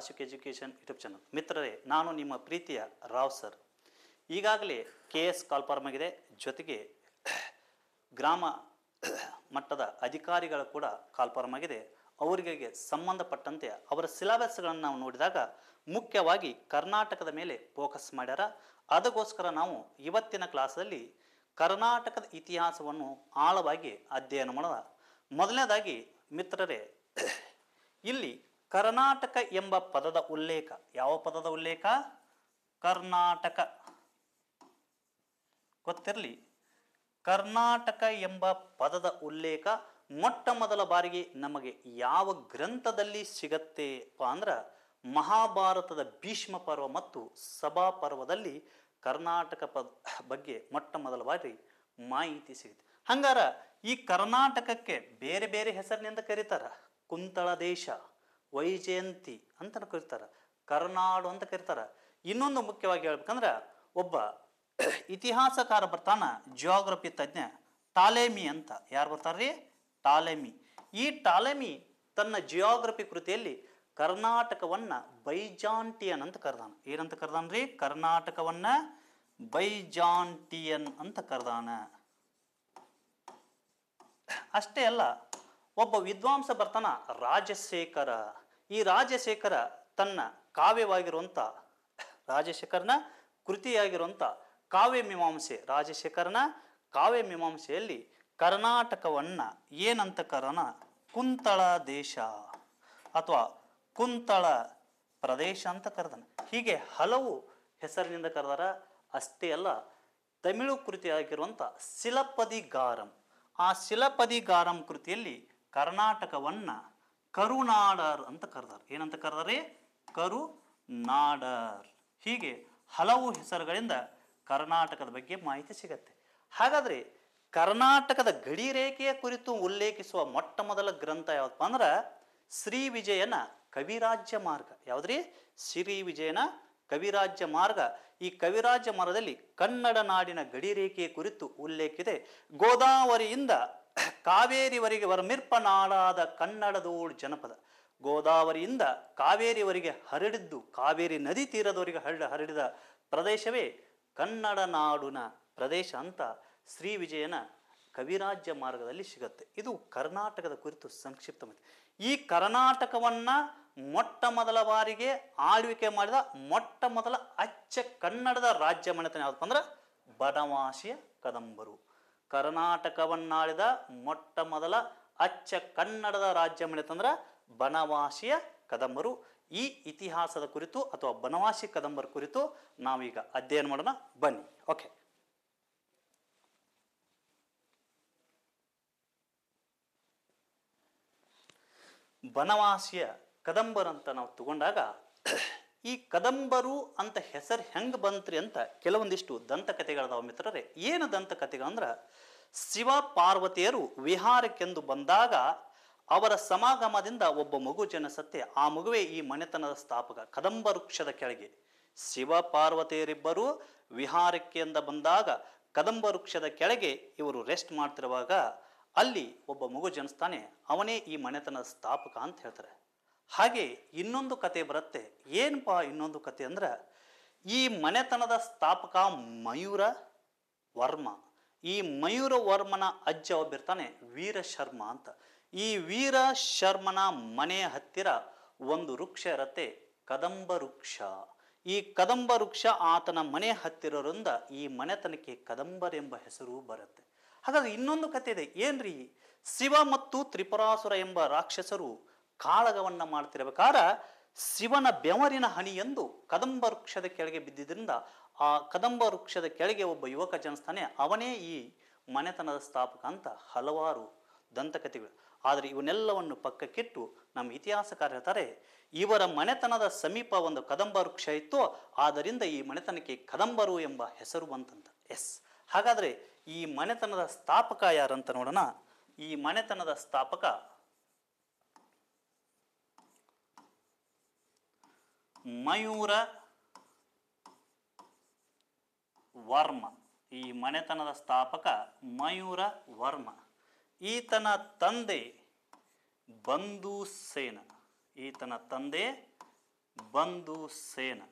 Ashiq education YouTube channel ಮಿತ್ರರೇ ನಾನು ನಿಮ್ಮ ಪ್ರೀತಿಯ ರಾವ್ ಸರ್ ಈಗಾಗಲೇ ಕೆ ಎಸ್ ಕಾಲ್ಫಾರ್ಮ್ ಆಗಿದೆ ಜೊತೆಗೆ ಗ್ರಾಮ ಮಟ್ಟದ ಅಧಿಕಾರಿಗಳ ಕೂಡ ಕಾಲ್ಫಾರ್ಮ್ ಆಗಿದೆ ಅವರಿಗೆ ಸಂಬಂಧಪಟ್ಟಂತೆ ಅವರ ಸಿಲೆಬಸ್ಗಳನ್ನು ನಾವು ನೋಡಿದಾಗ ಮುಖ್ಯವಾಗಿ ಕರ್ನಾಟಕದ ಮೇಲೆ ಫೋಕಸ್ ಮಾಡ್ಯಾರ ಅದಕ್ಕೋಸ್ಕರ ನಾವು ಇವತ್ತಿನ ಕ್ಲಾಸಲ್ಲಿ ಕರ್ನಾಟಕದ ಇತಿಹಾಸವನ್ನು ಆಳವಾಗಿ ಅಧ್ಯಯನ ಮಾಡೋಣ ಮೊದಲನೇದಾಗಿ ಮಿತ್ರರೇ ಇಲ್ಲಿ ಕರ್ನಾಟಕ ಎಂಬ ಪದದ ಉಲ್ಲೇಖ ಯಾವ ಪದದ ಉಲ್ಲೇಖ ಕರ್ನಾಟಕ ಗೊತ್ತಿರಲಿ ಕರ್ನಾಟಕ ಎಂಬ ಪದದ ಉಲ್ಲೇಖ ಮೊಟ್ಟ ಮೊದಲ ಬಾರಿಗೆ ನಮಗೆ ಯಾವ ಗ್ರಂಥದಲ್ಲಿ ಸಿಗತ್ತೆ ಅಂದ್ರೆ ಮಹಾಭಾರತದ ಭೀಷ್ಮ ಪರ್ವ ಮತ್ತು ಸಭಾ ಪರ್ವದಲ್ಲಿ ಕರ್ನಾಟಕ ಪದ ಬಗ್ಗೆ ಮೊಟ್ಟ ಮೊದಲ ಬಾರಿ ಮಾಹಿತಿ ಸಿಗುತ್ತೆ ಹಂಗಾರ ಈ ಕರ್ನಾಟಕಕ್ಕೆ ಬೇರೆ ಬೇರೆ ಹೆಸರಿನಿಂದ ಕರೀತಾರ ಕುಂತಳ ದೇಶ ವೈಜಯಂತಿ ಅಂತ ಕರೀತಾರೆ ಕರ್ನಾಡು ಅಂತ ಕರೀತಾರೆ ಇನ್ನೊಂದು ಮುಖ್ಯವಾಗಿ ಹೇಳ್ಬೇಕಂದ್ರೆ ಒಬ್ಬ ಇತಿಹಾಸಕಾರ ಬರ್ತಾನ ಜಿಯೋಗ್ರಫಿ ತಜ್ಞ ತಾಲೇಮಿ ಅಂತ ಯಾರು ಬರ್ತಾರ್ರಿ ತಾಲೇಮಿ ಈ ಟಾಲೆಮಿ ತನ್ನ ಜಿಯೋಗ್ರಫಿ ಕೃತಿಯಲ್ಲಿ ಕರ್ನಾಟಕವನ್ನು ಬೈಜಾಂಟಿಯನ್ ಅಂತ ಕರೆದಾನ ಏನಂತ ಕರೆದಾನ್ರಿ ಕರ್ನಾಟಕವನ್ನು ಬೈಜಾಂಟಿಯನ್ ಅಂತ ಕರೆದಾನ ಅಷ್ಟೇ ಅಲ್ಲ ಒಬ್ಬ ವಿದ್ವಾಂಸ ಬರ್ತಾನ ರಾಜಶೇಖರ ಈ ರಾಜಶೇಖರ ತನ್ನ ಕಾವ್ಯವಾಗಿರುವಂಥ ರಾಜಶೇಖರನ ಕೃತಿಯಾಗಿರುವಂಥ ಕಾವ್ಯ ಮೀಮಾಂಸೆ ರಾಜಶೇಖರನ ಕಾವ್ಯ ಮೀಮಾಂಸೆಯಲ್ಲಿ ಕರ್ನಾಟಕವನ್ನು ಏನಂತ ಕರನ ಕುಂತಳ ದೇಶ ಅಥವಾ ಕುಂತಳ ಪ್ರದೇಶ ಅಂತ ಕರೆದನು ಹೀಗೆ ಹಲವು ಹೆಸರಿನಿಂದ ಕರೆದಾರ ಅಷ್ಟೇ ಅಲ್ಲ ತಮಿಳು ಕೃತಿಯಾಗಿರುವಂಥ ಶಿಲಪದಿಗಾರಂ ಆ ಶಿಲಪದಿಗಾರಂ ಕೃತಿಯಲ್ಲಿ ಕರ್ನಾಟಕವನ್ನು ಕರುನಾಡರ್ ಅಂತ ಕರೆದಾರೆ ಏನಂತ ಕರೆದಾರೆ ಕರು ನಾಡರ್ ಹೀಗೆ ಹಲವು ಹೆಸರುಗಳಿಂದ ಕರ್ನಾಟಕದ ಬಗ್ಗೆ ಮಾಹಿತಿ ಸಿಗತ್ತೆ ಹಾಗಾದರೆ ಕರ್ನಾಟಕದ ಗಡಿ ರೇಖೆಯ ಕುರಿತು ಉಲ್ಲೇಖಿಸುವ ಮೊಟ್ಟ ಮೊದಲ ಗ್ರಂಥ ಯಾವುದಪ್ಪ ಅಂದ್ರೆ ಶ್ರೀ ವಿಜಯನ ಕವಿರಾಜ್ಯ ಮಾರ್ಗ ಯಾವುದ್ರಿ ಶ್ರೀ ವಿಜಯನ ಕವಿರಾಜ್ಯ ಮಾರ್ಗ ಈ ಕವಿರಾಜ್ಯ ಮಾರ್ಗದಲ್ಲಿ ಕನ್ನಡ ನಾಡಿನ ಗಡಿ ರೇಖೆಯ ಕುರಿತು ಉಲ್ಲೇಖಿದೆ ಗೋದಾವರಿಯಿಂದ ಕಾವೇರಿವರೆಗೆ ವರ್ಮಿರ್ಪನಾಡಾದ ನಾಡಾದ ಕನ್ನಡದೋಳು ಜನಪದ ಗೋದಾವರಿಯಿಂದ ಕಾವೇರಿವರೆಗೆ ಹರಡಿದ್ದು ಕಾವೇರಿ ನದಿ ತೀರದವರಿಗೆ ಹರಡ ಹರಡಿದ ಪ್ರದೇಶವೇ ಕನ್ನಡ ನಾಡುನ ಪ್ರದೇಶ ಅಂತ ಶ್ರೀ ವಿಜಯನ ಕವಿರಾಜ್ಯ ಮಾರ್ಗದಲ್ಲಿ ಸಿಗುತ್ತೆ ಇದು ಕರ್ನಾಟಕದ ಕುರಿತು ಸಂಕ್ಷಿಪ್ತ ಈ ಕರ್ನಾಟಕವನ್ನು ಮೊಟ್ಟ ಮೊದಲ ಬಾರಿಗೆ ಆಳ್ವಿಕೆ ಮಾಡಿದ ಮೊಟ್ಟ ಮೊದಲ ಅಚ್ಚ ಕನ್ನಡದ ರಾಜ್ಯ ಮನೆತನ ಯಾವುದಪ್ಪ ಅಂದ್ರೆ ಬನವಾಸಿಯ ಕದಂಬರು ಕರ್ನಾಟಕವನ್ನಾಳಿದ ಮೊಟ್ಟ ಮೊದಲ ಅಚ್ಚ ಕನ್ನಡದ ರಾಜ್ಯ ಮನೆತಂದ್ರೆ ಬನವಾಸಿಯ ಕದಂಬರು ಈ ಇತಿಹಾಸದ ಕುರಿತು ಅಥವಾ ಬನವಾಸಿ ಕದಂಬರ ಕುರಿತು ನಾವೀಗ ಅಧ್ಯಯನ ಮಾಡೋಣ ಬನ್ನಿ ಓಕೆ ಬನವಾಸಿಯ ಕದಂಬರಂತ ನಾವು ತಗೊಂಡಾಗ ಈ ಕದಂಬರು ಅಂತ ಹೆಸರು ಹೆಂಗೆ ಬಂತ್ರಿ ಅಂತ ಕೆಲವೊಂದಿಷ್ಟು ದಂತಕಥೆಗಳದಾವ ಮಿತ್ರರೇ ಏನು ದಂತಕಥೆಗಳಂದ್ರೆ ಶಿವ ಪಾರ್ವತಿಯರು ವಿಹಾರಕ್ಕೆಂದು ಬಂದಾಗ ಅವರ ಸಮಾಗಮದಿಂದ ಒಬ್ಬ ಮಗು ಸತ್ತೆ ಆ ಮಗುವೇ ಈ ಮನೆತನದ ಸ್ಥಾಪಕ ಕದಂಬ ವೃಕ್ಷದ ಕೆಳಗೆ ಶಿವ ಪಾರ್ವತಿಯರಿಬ್ಬರು ವಿಹಾರಕ್ಕೆಂದು ಬಂದಾಗ ಕದಂಬ ವೃಕ್ಷದ ಕೆಳಗೆ ಇವರು ರೆಸ್ಟ್ ಮಾಡ್ತಿರುವಾಗ ಅಲ್ಲಿ ಒಬ್ಬ ಮಗು ಜನಿಸ್ತಾನೆ ಅವನೇ ಈ ಮನೆತನದ ಸ್ಥಾಪಕ ಅಂತ ಹೇಳ್ತಾರೆ ಹಾಗೆ ಇನ್ನೊಂದು ಕತೆ ಬರುತ್ತೆ ಏನಪ್ಪ ಇನ್ನೊಂದು ಕತೆ ಅಂದ್ರೆ ಈ ಮನೆತನದ ಸ್ಥಾಪಕ ಮಯೂರ ವರ್ಮ ಈ ಮಯೂರ ವರ್ಮನ ಅಜ್ಜ ಒಬ್ಬಿರ್ತಾನೆ ವೀರ ಶರ್ಮ ಅಂತ ಈ ವೀರ ಶರ್ಮನ ಮನೆಯ ಹತ್ತಿರ ಒಂದು ವೃಕ್ಷ ಇರತ್ತೆ ಕದಂಬ ವೃಕ್ಷ ಈ ಕದಂಬ ವೃಕ್ಷ ಆತನ ಮನೆ ಹತ್ತಿರೋದ್ರಿಂದ ಈ ಮನೆತನಕ್ಕೆ ಕದಂಬರ್ ಎಂಬ ಹೆಸರು ಬರುತ್ತೆ ಹಾಗಾದ್ರೆ ಇನ್ನೊಂದು ಕತೆ ಇದೆ ಏನ್ರಿ ಶಿವ ಮತ್ತು ತ್ರಿಪುರಾಸುರ ಎಂಬ ರಾಕ್ಷಸರು ಕಾಳಗವನ್ನು ಮಾಡ್ತಿರಬೇಕಾದ ಶಿವನ ಬೆವರಿನ ಎಂದು ಕದಂಬ ವೃಕ್ಷದ ಕೆಳಗೆ ಬಿದ್ದಿದ್ದರಿಂದ ಆ ಕದಂಬ ವೃಕ್ಷದ ಕೆಳಗೆ ಒಬ್ಬ ಯುವಕ ಜನಿಸ್ತಾನೆ ಅವನೇ ಈ ಮನೆತನದ ಸ್ಥಾಪಕ ಅಂತ ಹಲವಾರು ದಂತಕಥೆಗಳು ಆದರೆ ಇವನ್ನೆಲ್ಲವನ್ನು ಪಕ್ಕಕ್ಕಿಟ್ಟು ನಮ್ಮ ಇತಿಹಾಸಕಾರ ಹೇಳ್ತಾರೆ ಇವರ ಮನೆತನದ ಸಮೀಪ ಒಂದು ಕದಂಬ ವೃಕ್ಷ ಇತ್ತು ಆದ್ದರಿಂದ ಈ ಮನೆತನಕ್ಕೆ ಕದಂಬರು ಎಂಬ ಹೆಸರು ಬಂತಂತ ಎಸ್ ಹಾಗಾದರೆ ಈ ಮನೆತನದ ಸ್ಥಾಪಕ ಯಾರಂತ ನೋಡೋಣ ಈ ಮನೆತನದ ಸ್ಥಾಪಕ ಮಯೂರ ವರ್ಮ ಈ ಮನೆತನದ ಸ್ಥಾಪಕ ಮಯೂರ ವರ್ಮ ಈತನ ತಂದೆ ಬಂಧು ಸೇನ ಈತನ ತಂದೆ ಬಂಧು ಸೇನ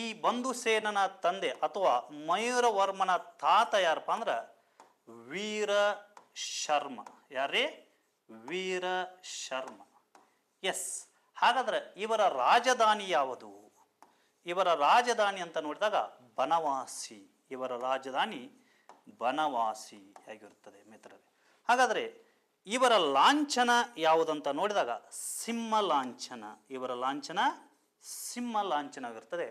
ಈ ಬಂಧು ಸೇನನ ತಂದೆ ಅಥವಾ ಮಯೂರ ವರ್ಮನ ತಾತ ಯಾರಪ್ಪ ಅಂದ್ರೆ ವೀರ ಶರ್ಮ ಯಾರೇ ವೀರ ಶರ್ಮ ಎಸ್ ಹಾಗಾದರೆ ಇವರ ರಾಜಧಾನಿ ಯಾವುದು ಇವರ ರಾಜಧಾನಿ ಅಂತ ನೋಡಿದಾಗ ಬನವಾಸಿ ಇವರ ರಾಜಧಾನಿ ಬನವಾಸಿ ಆಗಿರುತ್ತದೆ ಮಿತ್ರರೇ ಹಾಗಾದ್ರೆ ಇವರ ಲಾಂಛನ ಯಾವುದಂತ ನೋಡಿದಾಗ ಸಿಂಹ ಲಾಂಛನ ಇವರ ಲಾಂಛನ ಸಿಂಹ ಆಗಿರ್ತದೆ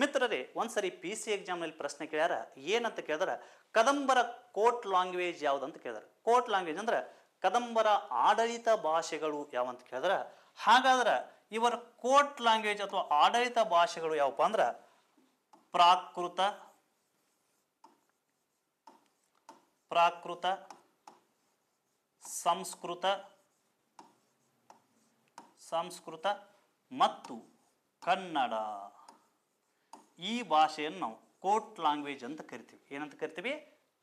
ಮಿತ್ರರೇ ಒಂದ್ಸರಿ ಪಿ ಸಿ ನಲ್ಲಿ ಪ್ರಶ್ನೆ ಕೇಳ್ಯಾರ ಏನಂತ ಕೇಳಿದ್ರೆ ಕದಂಬರ ಕೋರ್ಟ್ ಲ್ಯಾಂಗ್ವೇಜ್ ಯಾವುದಂತ ಕೇಳಿದ್ರೆ ಕೋರ್ಟ್ ಲ್ಯಾಂಗ್ವೇಜ್ ಅಂದ್ರೆ ಕದಂಬರ ಆಡಳಿತ ಭಾಷೆಗಳು ಯಾವಂತ ಕೇಳಿದ್ರೆ ಹಾಗಾದ್ರೆ ಇವರ ಕೋರ್ಟ್ ಲ್ಯಾಂಗ್ವೇಜ್ ಅಥವಾ ಆಡಳಿತ ಭಾಷೆಗಳು ಯಾವಪ್ಪ ಅಂದ್ರೆ ಪ್ರಾಕೃತ ಪ್ರಾಕೃತ ಸಂಸ್ಕೃತ ಸಂಸ್ಕೃತ ಮತ್ತು ಕನ್ನಡ ಈ ಭಾಷೆಯನ್ನು ನಾವು ಕೋರ್ಟ್ ಲ್ಯಾಂಗ್ವೇಜ್ ಅಂತ ಕರಿತೀವಿ ಏನಂತ ಕರಿತೀವಿ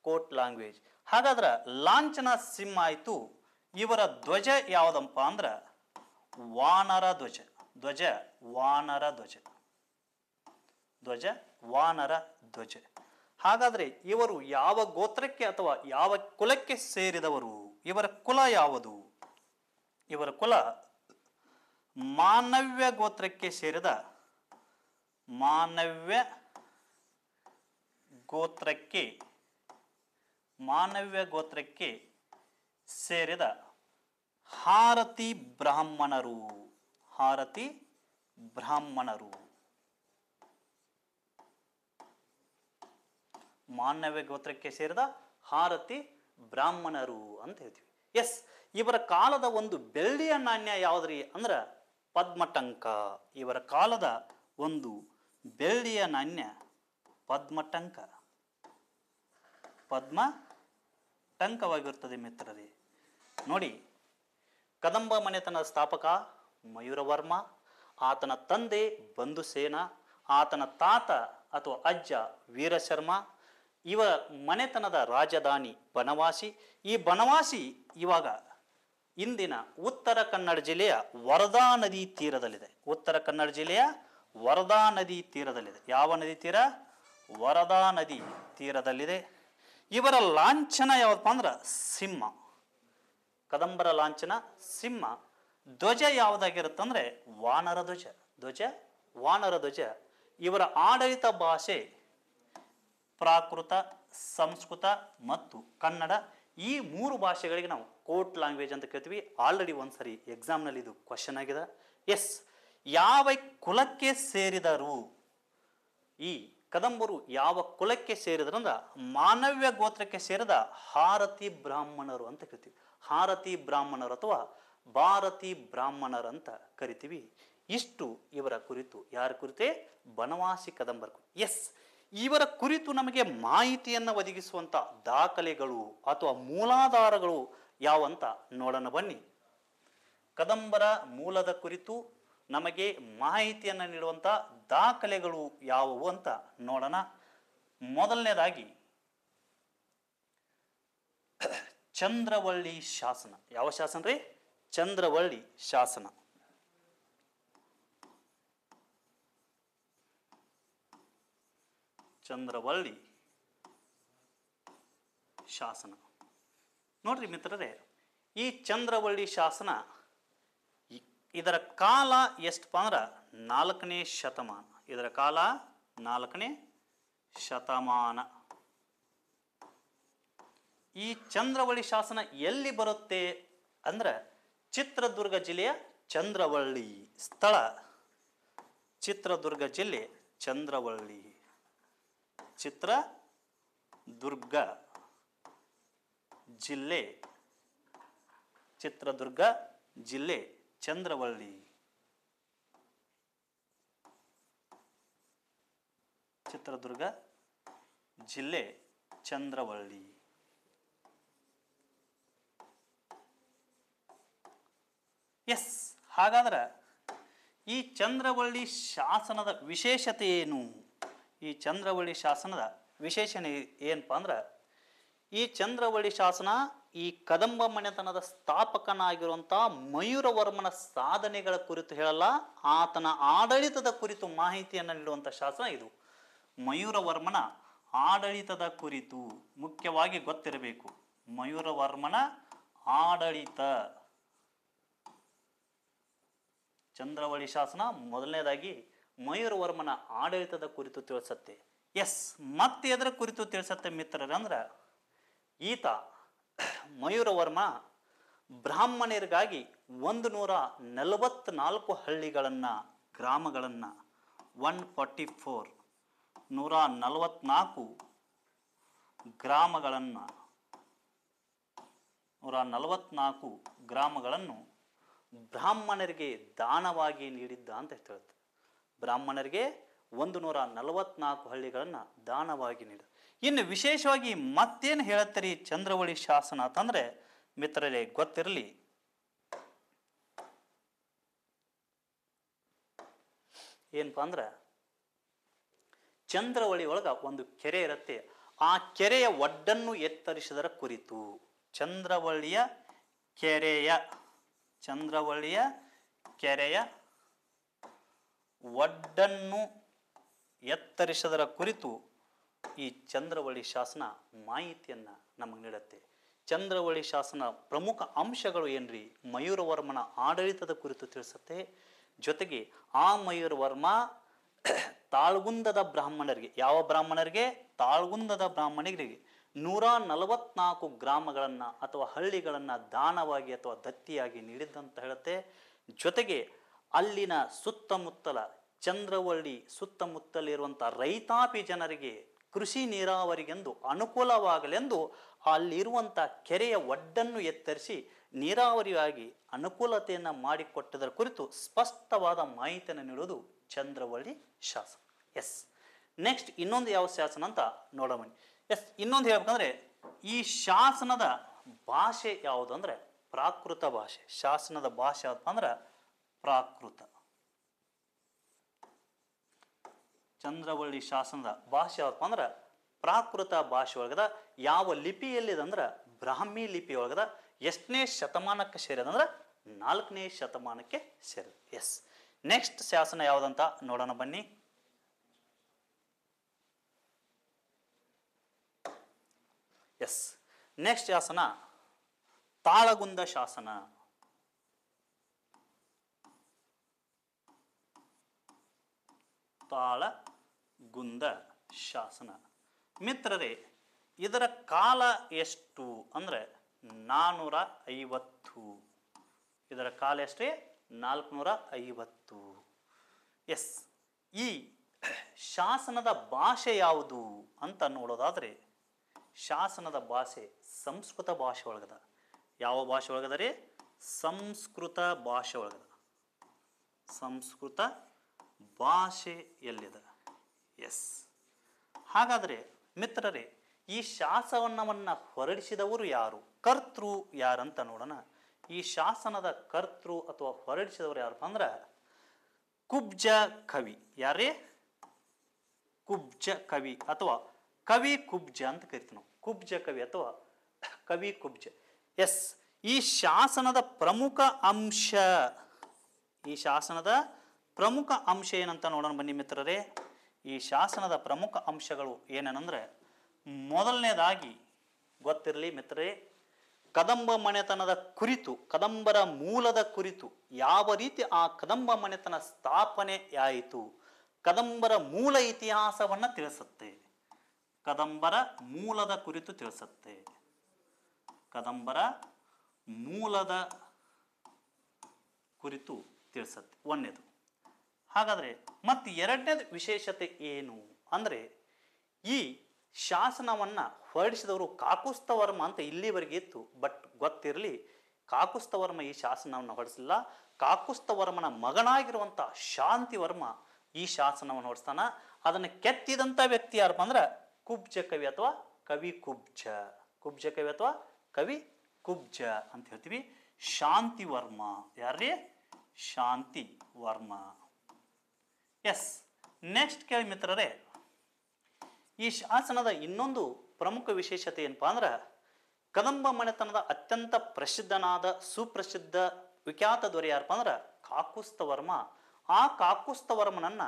ಕೋರ್ಟ್ ಲ್ಯಾಂಗ್ವೇಜ್ ಹಾಗಾದ್ರೆ ಲಾಂಛನ ಸಿಂಹ ಆಯಿತು ಇವರ ಧ್ವಜ ಯಾವುದಪ್ಪ ಅಂದ್ರೆ ವಾನರ ಧ್ವಜ ಧ್ವಜ ವಾನರ ಧ್ವಜ ಧ್ವಜ ವಾನರ ಧ್ವಜ ಹಾಗಾದರೆ ಇವರು ಯಾವ ಗೋತ್ರಕ್ಕೆ ಅಥವಾ ಯಾವ ಕುಲಕ್ಕೆ ಸೇರಿದವರು ಇವರ ಕುಲ ಯಾವುದು ಇವರ ಕುಲ ಮಾನವ್ಯ ಗೋತ್ರಕ್ಕೆ ಸೇರಿದ ಮಾನವ್ಯ ಗೋತ್ರಕ್ಕೆ ಮಾನವ್ಯ ಗೋತ್ರಕ್ಕೆ ಸೇರಿದ ಹಾರತಿ ಬ್ರಾಹ್ಮಣರು ಹಾರತಿ ಬ್ರಾಹ್ಮಣರು ಮಾನವ್ಯ ಗೋತ್ರಕ್ಕೆ ಸೇರಿದ ಹಾರತಿ ಬ್ರಾಹ್ಮಣರು ಅಂತ ಹೇಳ್ತೀವಿ ಎಸ್ ಇವರ ಕಾಲದ ಒಂದು ಬೆಳ್ಳಿಯ ನಾಣ್ಯ ಯಾವುದ್ರಿ ಅಂದ್ರೆ ಪದ್ಮಟಂಕ ಇವರ ಕಾಲದ ಒಂದು ಬೆಳ್ಳಿಯ ನಾಣ್ಯ ಪದ್ಮಟಂಕ ಪದ್ಮ ಟಂಕವಾಗಿರುತ್ತದೆ ಮಿತ್ರರೇ ನೋಡಿ ಕದಂಬ ಮನೆತನ ಸ್ಥಾಪಕ ಮಯೂರವರ್ಮ ಆತನ ತಂದೆ ಬಂಧುಸೇನ ಆತನ ತಾತ ಅಥವಾ ಅಜ್ಜ ವೀರಶರ್ಮ ಇವ ಮನೆತನದ ರಾಜಧಾನಿ ಬನವಾಸಿ ಈ ಬನವಾಸಿ ಇವಾಗ ಇಂದಿನ ಉತ್ತರ ಕನ್ನಡ ಜಿಲ್ಲೆಯ ವರದಾ ನದಿ ತೀರದಲ್ಲಿದೆ ಉತ್ತರ ಕನ್ನಡ ಜಿಲ್ಲೆಯ ವರದಾ ನದಿ ತೀರದಲ್ಲಿದೆ ಯಾವ ನದಿ ತೀರ ವರದಾ ನದಿ ತೀರದಲ್ಲಿದೆ ಇವರ ಲಾಂಛನ ಯಾವುದಪ್ಪ ಅಂದ್ರೆ ಸಿಂಹ ಕದಂಬರ ಲಾಂಛನ ಸಿಂಹ ಧ್ವಜ ಅಂದ್ರೆ ವಾನರ ಧ್ವಜ ಧ್ವಜ ವಾನರ ಧ್ವಜ ಇವರ ಆಡಳಿತ ಭಾಷೆ ಪ್ರಾಕೃತ ಸಂಸ್ಕೃತ ಮತ್ತು ಕನ್ನಡ ಈ ಮೂರು ಭಾಷೆಗಳಿಗೆ ನಾವು ಕೋರ್ಟ್ ಲ್ಯಾಂಗ್ವೇಜ್ ಅಂತ ಕೇಳ್ತೀವಿ ಆಲ್ರೆಡಿ ಒಂದ್ಸರಿ ಎಕ್ಸಾಮ್ನಲ್ಲಿ ಇದು ಕ್ವಶನ್ ಆಗಿದೆ ಎಸ್ ಯಾವ ಕುಲಕ್ಕೆ ಸೇರಿದರು ಈ ಕದಂಬರು ಯಾವ ಕುಲಕ್ಕೆ ಸೇರಿದ್ರಂದ್ರ ಮಾನವ್ಯ ಗೋತ್ರಕ್ಕೆ ಸೇರಿದ ಹಾರತಿ ಬ್ರಾಹ್ಮಣರು ಅಂತ ಕೇಳ್ತೀವಿ ಹಾರತಿ ಬ್ರಾಹ್ಮಣರು ಅಥವಾ ಭಾರತಿ ಬ್ರಾಹ್ಮಣರಂತ ಕರಿತೀವಿ ಇಷ್ಟು ಇವರ ಕುರಿತು ಯಾರ ಕುರಿತೇ ಬನವಾಸಿ ಕದಂಬರ ಎಸ್ ಇವರ ಕುರಿತು ನಮಗೆ ಮಾಹಿತಿಯನ್ನು ಒದಗಿಸುವಂಥ ದಾಖಲೆಗಳು ಅಥವಾ ಮೂಲಾಧಾರಗಳು ಯಾವಂತ ನೋಡೋಣ ಬನ್ನಿ ಕದಂಬರ ಮೂಲದ ಕುರಿತು ನಮಗೆ ಮಾಹಿತಿಯನ್ನು ನೀಡುವಂಥ ದಾಖಲೆಗಳು ಯಾವುವು ಅಂತ ನೋಡೋಣ ಮೊದಲನೇದಾಗಿ ಚಂದ್ರವಳ್ಳಿ ಶಾಸನ ಯಾವ ಶಾಸನ ರೀ ಚಂದ್ರವಳ್ಳಿ ಶಾಸನ ಚಂದ್ರವಳ್ಳಿ ಶಾಸನ ನೋಡ್ರಿ ಮಿತ್ರರೇ ಈ ಚಂದ್ರವಳ್ಳಿ ಶಾಸನ ಇದರ ಕಾಲ ಎಷ್ಟಪ್ಪ ಅಂದ್ರೆ ನಾಲ್ಕನೇ ಶತಮಾನ ಇದರ ಕಾಲ ನಾಲ್ಕನೇ ಶತಮಾನ ಈ ಚಂದ್ರವಳ್ಳಿ ಶಾಸನ ಎಲ್ಲಿ ಬರುತ್ತೆ ಅಂದ್ರೆ ಚಿತ್ರದುರ್ಗ ಜಿಲ್ಲೆಯ ಚಂದ್ರವಳ್ಳಿ ಸ್ಥಳ ಚಿತ್ರದುರ್ಗ ಜಿಲ್ಲೆ ಚಂದ್ರವಳ್ಳಿ ಚಿತ್ರದುರ್ಗ ಜಿಲ್ಲೆ ಚಿತ್ರದುರ್ಗ ಜಿಲ್ಲೆ ಚಂದ್ರವಳ್ಳಿ ಚಿತ್ರದುರ್ಗ ಜಿಲ್ಲೆ ಚಂದ್ರವಳ್ಳಿ ಎಸ್ ಹಾಗಾದ್ರೆ ಈ ಚಂದ್ರವಳ್ಳಿ ಶಾಸನದ ವಿಶೇಷತೆ ಏನು ಈ ಚಂದ್ರವಳ್ಳಿ ಶಾಸನದ ವಿಶೇಷಣೆ ಏನಪ್ಪ ಅಂದ್ರೆ ಈ ಚಂದ್ರವಳ್ಳಿ ಶಾಸನ ಈ ಕದಂಬ ಮನೆತನದ ಸ್ಥಾಪಕನಾಗಿರುವಂಥ ಮಯೂರವರ್ಮನ ಸಾಧನೆಗಳ ಕುರಿತು ಹೇಳಲ್ಲ ಆತನ ಆಡಳಿತದ ಕುರಿತು ಮಾಹಿತಿಯನ್ನು ನೀಡುವಂಥ ಶಾಸನ ಇದು ಮಯೂರವರ್ಮನ ಆಡಳಿತದ ಕುರಿತು ಮುಖ್ಯವಾಗಿ ಗೊತ್ತಿರಬೇಕು ಮಯೂರವರ್ಮನ ಆಡಳಿತ ಚಂದ್ರವಳಿ ಶಾಸನ ಮೊದಲನೇದಾಗಿ ಮಯೂರವರ್ಮನ ಆಡಳಿತದ ಕುರಿತು ತಿಳಿಸತ್ತೆ ಎಸ್ ಮತ್ತೆ ಎದರ ಕುರಿತು ತಿಳಿಸತ್ತೆ ಮಿತ್ರರಂದ್ರೆ ಈತ ಮಯೂರವರ್ಮ ಬ್ರಾಹ್ಮಣರಿಗಾಗಿ ಒಂದು ನೂರ ನಲವತ್ತ್ನಾಲ್ಕು ಹಳ್ಳಿಗಳನ್ನು ಗ್ರಾಮಗಳನ್ನು ಒನ್ ಫಾರ್ಟಿ ಫೋರ್ ನೂರ ನಲವತ್ನಾಲ್ಕು ಗ್ರಾಮಗಳನ್ನು ನೂರ ನಲವತ್ನಾಲ್ಕು ಗ್ರಾಮಗಳನ್ನು ಬ್ರಾಹ್ಮಣರಿಗೆ ದಾನವಾಗಿ ನೀಡಿದ್ದ ಅಂತ ಹೇಳುತ್ತೆ ಬ್ರಾಹ್ಮಣರಿಗೆ ಒಂದು ನೂರ ನಲವತ್ನಾಲ್ಕು ಹಳ್ಳಿಗಳನ್ನು ದಾನವಾಗಿ ನೀಡಿದ ಇನ್ನು ವಿಶೇಷವಾಗಿ ಮತ್ತೇನು ಹೇಳತ್ತರಿ ಚಂದ್ರವಳಿ ಶಾಸನ ಅಂತಂದ್ರೆ ಮಿತ್ರರೇ ಗೊತ್ತಿರಲಿ ಏನಪ್ಪ ಅಂದ್ರೆ ಚಂದ್ರವಳಿ ಒಳಗ ಒಂದು ಕೆರೆ ಇರುತ್ತೆ ಆ ಕೆರೆಯ ಒಡ್ಡನ್ನು ಎತ್ತರಿಸಿದರ ಕುರಿತು ಚಂದ್ರವಳ್ಳಿಯ ಕೆರೆಯ ಚಂದ್ರವಳ್ಳಿಯ ಕೆರೆಯ ಒಡ್ಡನ್ನು ಎತ್ತರಿಸದರ ಕುರಿತು ಈ ಚಂದ್ರವಳ್ಳಿ ಶಾಸನ ಮಾಹಿತಿಯನ್ನು ನಮಗೆ ನೀಡುತ್ತೆ ಚಂದ್ರವಳ್ಳಿ ಶಾಸನ ಪ್ರಮುಖ ಅಂಶಗಳು ಏನ್ರಿ ಮಯೂರವರ್ಮನ ಆಡಳಿತದ ಕುರಿತು ತಿಳಿಸುತ್ತೆ ಜೊತೆಗೆ ಆ ಮಯೂರವರ್ಮ ತಾಳ್ಗುಂದದ ಬ್ರಾಹ್ಮಣರಿಗೆ ಯಾವ ಬ್ರಾಹ್ಮಣರಿಗೆ ತಾಳ್ಗುಂದದ ಬ್ರಾಹ್ಮಣರಿಗೆ ನೂರ ನಲವತ್ನಾಲ್ಕು ಗ್ರಾಮಗಳನ್ನು ಅಥವಾ ಹಳ್ಳಿಗಳನ್ನು ದಾನವಾಗಿ ಅಥವಾ ದತ್ತಿಯಾಗಿ ನೀಡಿದ್ದಂತ ಹೇಳುತ್ತೆ ಜೊತೆಗೆ ಅಲ್ಲಿನ ಸುತ್ತಮುತ್ತಲ ಚಂದ್ರವಳ್ಳಿ ಸುತ್ತಮುತ್ತಲಿರುವಂಥ ರೈತಾಪಿ ಜನರಿಗೆ ಕೃಷಿ ನೀರಾವರಿಗೆಂದು ಅನುಕೂಲವಾಗಲೆಂದು ಅಲ್ಲಿರುವಂಥ ಕೆರೆಯ ಒಡ್ಡನ್ನು ಎತ್ತರಿಸಿ ನೀರಾವರಿಯಾಗಿ ಅನುಕೂಲತೆಯನ್ನು ಮಾಡಿಕೊಟ್ಟದರ ಕುರಿತು ಸ್ಪಷ್ಟವಾದ ಮಾಹಿತಿಯನ್ನು ನೀಡೋದು ಚಂದ್ರವಳ್ಳಿ ಶಾಸನ ಎಸ್ ನೆಕ್ಸ್ಟ್ ಇನ್ನೊಂದು ಯಾವ ಶಾಸನ ಅಂತ ನೋಡೋಣ ಎಸ್ ಇನ್ನೊಂದು ಹೇಳ್ಬೇಕಂದ್ರೆ ಈ ಶಾಸನದ ಭಾಷೆ ಯಾವುದು ಅಂದ್ರೆ ಪ್ರಾಕೃತ ಭಾಷೆ ಶಾಸನದ ಭಾಷೆ ಯಾವುದಪ್ಪ ಅಂದ್ರೆ ಪ್ರಾಕೃತ ಚಂದ್ರವಳ್ಳಿ ಶಾಸನದ ಭಾಷೆ ಯಾವುದಪ್ಪ ಅಂದ್ರೆ ಪ್ರಾಕೃತ ಭಾಷೆ ಒಳಗದ ಯಾವ ಅಂದ್ರೆ ಬ್ರಾಹ್ಮಿ ಲಿಪಿ ಒಳಗದ ಎಷ್ಟನೇ ಶತಮಾನಕ್ಕೆ ಅಂದ್ರೆ ನಾಲ್ಕನೇ ಶತಮಾನಕ್ಕೆ ಸೇರಿದೆ ಎಸ್ ನೆಕ್ಸ್ಟ್ ಶಾಸನ ಯಾವುದಂತ ನೋಡೋಣ ಬನ್ನಿ ಎಸ್ ನೆಕ್ಸ್ಟ್ ಶಾಸನ ತಾಳಗುಂದ ಶಾಸನ ತಾಳಗುಂದ ಶಾಸನ ಮಿತ್ರರೇ ಇದರ ಕಾಲ ಎಷ್ಟು ಅಂದರೆ ನಾನ್ನೂರ ಐವತ್ತು ಇದರ ಕಾಲ ಎಷ್ಟೇ ನಾಲ್ಕುನೂರ ಐವತ್ತು ಎಸ್ ಈ ಶಾಸನದ ಭಾಷೆ ಯಾವುದು ಅಂತ ನೋಡೋದಾದರೆ ಶಾಸನದ ಭಾಷೆ ಸಂಸ್ಕೃತ ಭಾಷೆ ಒಳಗದ ಯಾವ ಭಾಷೆ ಒಳಗದ ಸಂಸ್ಕೃತ ಭಾಷೆ ಒಳಗದ ಸಂಸ್ಕೃತ ಭಾಷೆ ಎಲ್ಲಿದೆ ಎಸ್ ಹಾಗಾದರೆ ಮಿತ್ರರೇ ಈ ಶಾಸನವನ್ನು ಹೊರಡಿಸಿದವರು ಯಾರು ಕರ್ತೃ ಯಾರಂತ ನೋಡೋಣ ಈ ಶಾಸನದ ಕರ್ತೃ ಅಥವಾ ಹೊರಡಿಸಿದವರು ಯಾರಪ್ಪ ಅಂದ್ರೆ ಕುಬ್ಜ ಕವಿ ಯಾರೇ ಕುಬ್ಜ ಕವಿ ಅಥವಾ ಕವಿ ಕುಬ್ಜ ಅಂತ ಕರಿತೀವಿ ನಾವು ಕುಬ್ಜ ಕವಿ ಅಥವಾ ಕವಿ ಕುಬ್ಜ ಎಸ್ ಈ ಶಾಸನದ ಪ್ರಮುಖ ಅಂಶ ಈ ಶಾಸನದ ಪ್ರಮುಖ ಅಂಶ ಏನಂತ ನೋಡೋಣ ಬನ್ನಿ ಮಿತ್ರರೇ ಈ ಶಾಸನದ ಪ್ರಮುಖ ಅಂಶಗಳು ಏನೇನಂದರೆ ಮೊದಲನೇದಾಗಿ ಗೊತ್ತಿರಲಿ ಮಿತ್ರರೇ ಕದಂಬ ಮನೆತನದ ಕುರಿತು ಕದಂಬರ ಮೂಲದ ಕುರಿತು ಯಾವ ರೀತಿ ಆ ಕದಂಬ ಮನೆತನ ಸ್ಥಾಪನೆ ಆಯಿತು ಕದಂಬರ ಮೂಲ ಇತಿಹಾಸವನ್ನು ತಿಳಿಸುತ್ತೆ ಕದಂಬರ ಮೂಲದ ಕುರಿತು ತಿಳಿಸುತ್ತೆ ಕದಂಬರ ಮೂಲದ ಕುರಿತು ತಿಳಿಸುತ್ತೆ ಒಂದನೇದು ಹಾಗಾದರೆ ಮತ್ತು ಎರಡನೇದು ವಿಶೇಷತೆ ಏನು ಅಂದರೆ ಈ ಶಾಸನವನ್ನು ಹೊರಡಿಸಿದವರು ಕಾಕುಸ್ತವರ್ಮ ಅಂತ ಇಲ್ಲಿವರೆಗೆ ಇತ್ತು ಬಟ್ ಗೊತ್ತಿರಲಿ ಕಾಕುಸ್ತವರ್ಮ ಈ ಶಾಸನವನ್ನು ಹೊರಡಿಸಿಲ್ಲ ಕಾಕುಸ್ತವರ್ಮನ ಮಗನಾಗಿರುವಂಥ ಶಾಂತಿವರ್ಮ ಈ ಶಾಸನವನ್ನು ಹೊರಡಿಸ್ತಾನ ಅದನ್ನು ಕೆತ್ತಿದಂಥ ವ್ಯಕ್ತಿ ಯಾರಪ್ಪ ಅಂದ್ರೆ ಕುಬ್ಜ ಕವಿ ಅಥವಾ ಕವಿ ಕುಬ್ಜ ಕುಬ್ಜ ಕವಿ ಅಥವಾ ಕವಿ ಕುಬ್ಜ ಅಂತ ಹೇಳ್ತೀವಿ ಶಾಂತಿ ವರ್ಮ ಯಾರ್ರಿ ಶಾಂತಿ ವರ್ಮ ಎಸ್ ನೆಕ್ಸ್ಟ್ ಕೇಳಿ ಮಿತ್ರರೇ ಈ ಶಾಸನದ ಇನ್ನೊಂದು ಪ್ರಮುಖ ವಿಶೇಷತೆ ಏನಪ್ಪಾ ಅಂದ್ರೆ ಕದಂಬ ಮನೆತನದ ಅತ್ಯಂತ ಪ್ರಸಿದ್ಧನಾದ ಸುಪ್ರಸಿದ್ಧ ವಿಖ್ಯಾತ ದೊರೆ ಯಾರಪ್ಪ ಅಂದ್ರೆ ಕಾಕುಸ್ತ ವರ್ಮ ಆ ಕಾಕುಸ್ತ ವರ್ಮನನ್ನ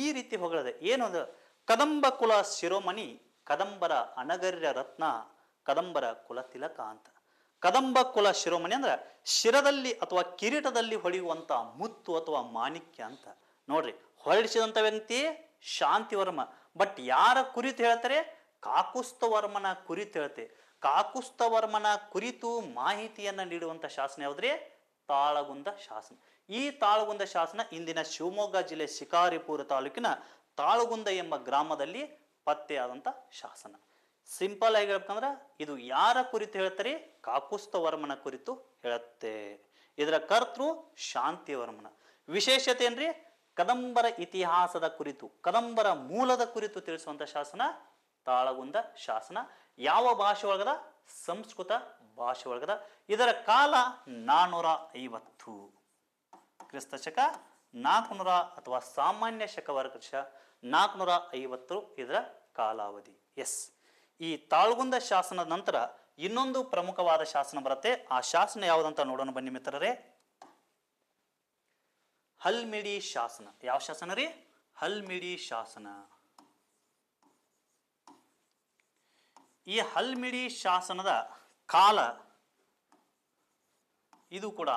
ಈ ರೀತಿ ಹೊಗಳದೆ ಏನದು ಕದಂಬ ಕುಲ ಶಿರೋಮಣಿ ಕದಂಬರ ಅನಗರ್ಯ ರತ್ನ ಕದಂಬರ ಕುಲ ತಿಲಕ ಅಂತ ಕದಂಬ ಕುಲ ಶಿರೋಮಣಿ ಅಂದ್ರೆ ಶಿರದಲ್ಲಿ ಅಥವಾ ಕಿರೀಟದಲ್ಲಿ ಹೊಳೆಯುವಂಥ ಮುತ್ತು ಅಥವಾ ಮಾಣಿಕ್ಯ ಅಂತ ನೋಡ್ರಿ ಹೊರಡಿಸಿದಂಥ ವ್ಯಕ್ತಿ ಶಾಂತಿವರ್ಮ ಬಟ್ ಯಾರ ಕುರಿತು ಹೇಳ್ತಾರೆ ಕಾಕುಸ್ತವರ್ಮನ ಕುರಿತು ಹೇಳ್ತೆ ಕಾಕುಸ್ತವರ್ಮನ ಕುರಿತು ಮಾಹಿತಿಯನ್ನು ನೀಡುವಂಥ ಶಾಸನ ಯಾವುದ್ರೆ ತಾಳಗುಂದ ಶಾಸನ ಈ ತಾಳಗುಂದ ಶಾಸನ ಇಂದಿನ ಶಿವಮೊಗ್ಗ ಜಿಲ್ಲೆ ಶಿಕಾರಿಪುರ ತಾಲೂಕಿನ ತಾಳಗುಂದ ಎಂಬ ಗ್ರಾಮದಲ್ಲಿ ಪತ್ತೆಯಾದಂಥ ಶಾಸನ ಸಿಂಪಲ್ ಆಗಿ ಹೇಳ್ಬೇಕಂದ್ರೆ ಇದು ಯಾರ ಕುರಿತು ಹೇಳ್ತಾರೆ ಕಾಕುಸ್ತವರ್ಮನ ಕುರಿತು ಹೇಳುತ್ತೆ ಇದರ ಕರ್ತೃ ಶಾಂತಿವರ್ಮನ ವಿಶೇಷತೆ ಏನ್ರಿ ಕದಂಬರ ಇತಿಹಾಸದ ಕುರಿತು ಕದಂಬರ ಮೂಲದ ಕುರಿತು ತಿಳಿಸುವಂಥ ಶಾಸನ ತಾಳಗುಂದ ಶಾಸನ ಯಾವ ಭಾಷೆ ಒಳಗದ ಸಂಸ್ಕೃತ ಭಾಷೆ ಒಳಗದ ಇದರ ಕಾಲ ನಾನ್ನೂರ ಐವತ್ತು ಕ್ರಿಸ್ತ ಶಕ ನಾಲ್ಕುನೂರ ಅಥವಾ ಸಾಮಾನ್ಯ ಶಕವರ್ಷ ನಾಲ್ಕುನೂರ ಐವತ್ತು ಇದರ ಕಾಲಾವಧಿ ಎಸ್ ಈ ತಾಳ್ಗುಂದ ಶಾಸನದ ನಂತರ ಇನ್ನೊಂದು ಪ್ರಮುಖವಾದ ಶಾಸನ ಬರುತ್ತೆ ಆ ಶಾಸನ ಯಾವುದಂತ ನೋಡೋಣ ಬನ್ನಿ ಮಿತ್ರರೇ ಹಲ್ಮಿಡಿ ಶಾಸನ ಯಾವ ಶಾಸನ ರೀ ಹಲ್ಮಿಡಿ ಶಾಸನ ಈ ಹಲ್ಮಿಡಿ ಶಾಸನದ ಕಾಲ ಇದು ಕೂಡ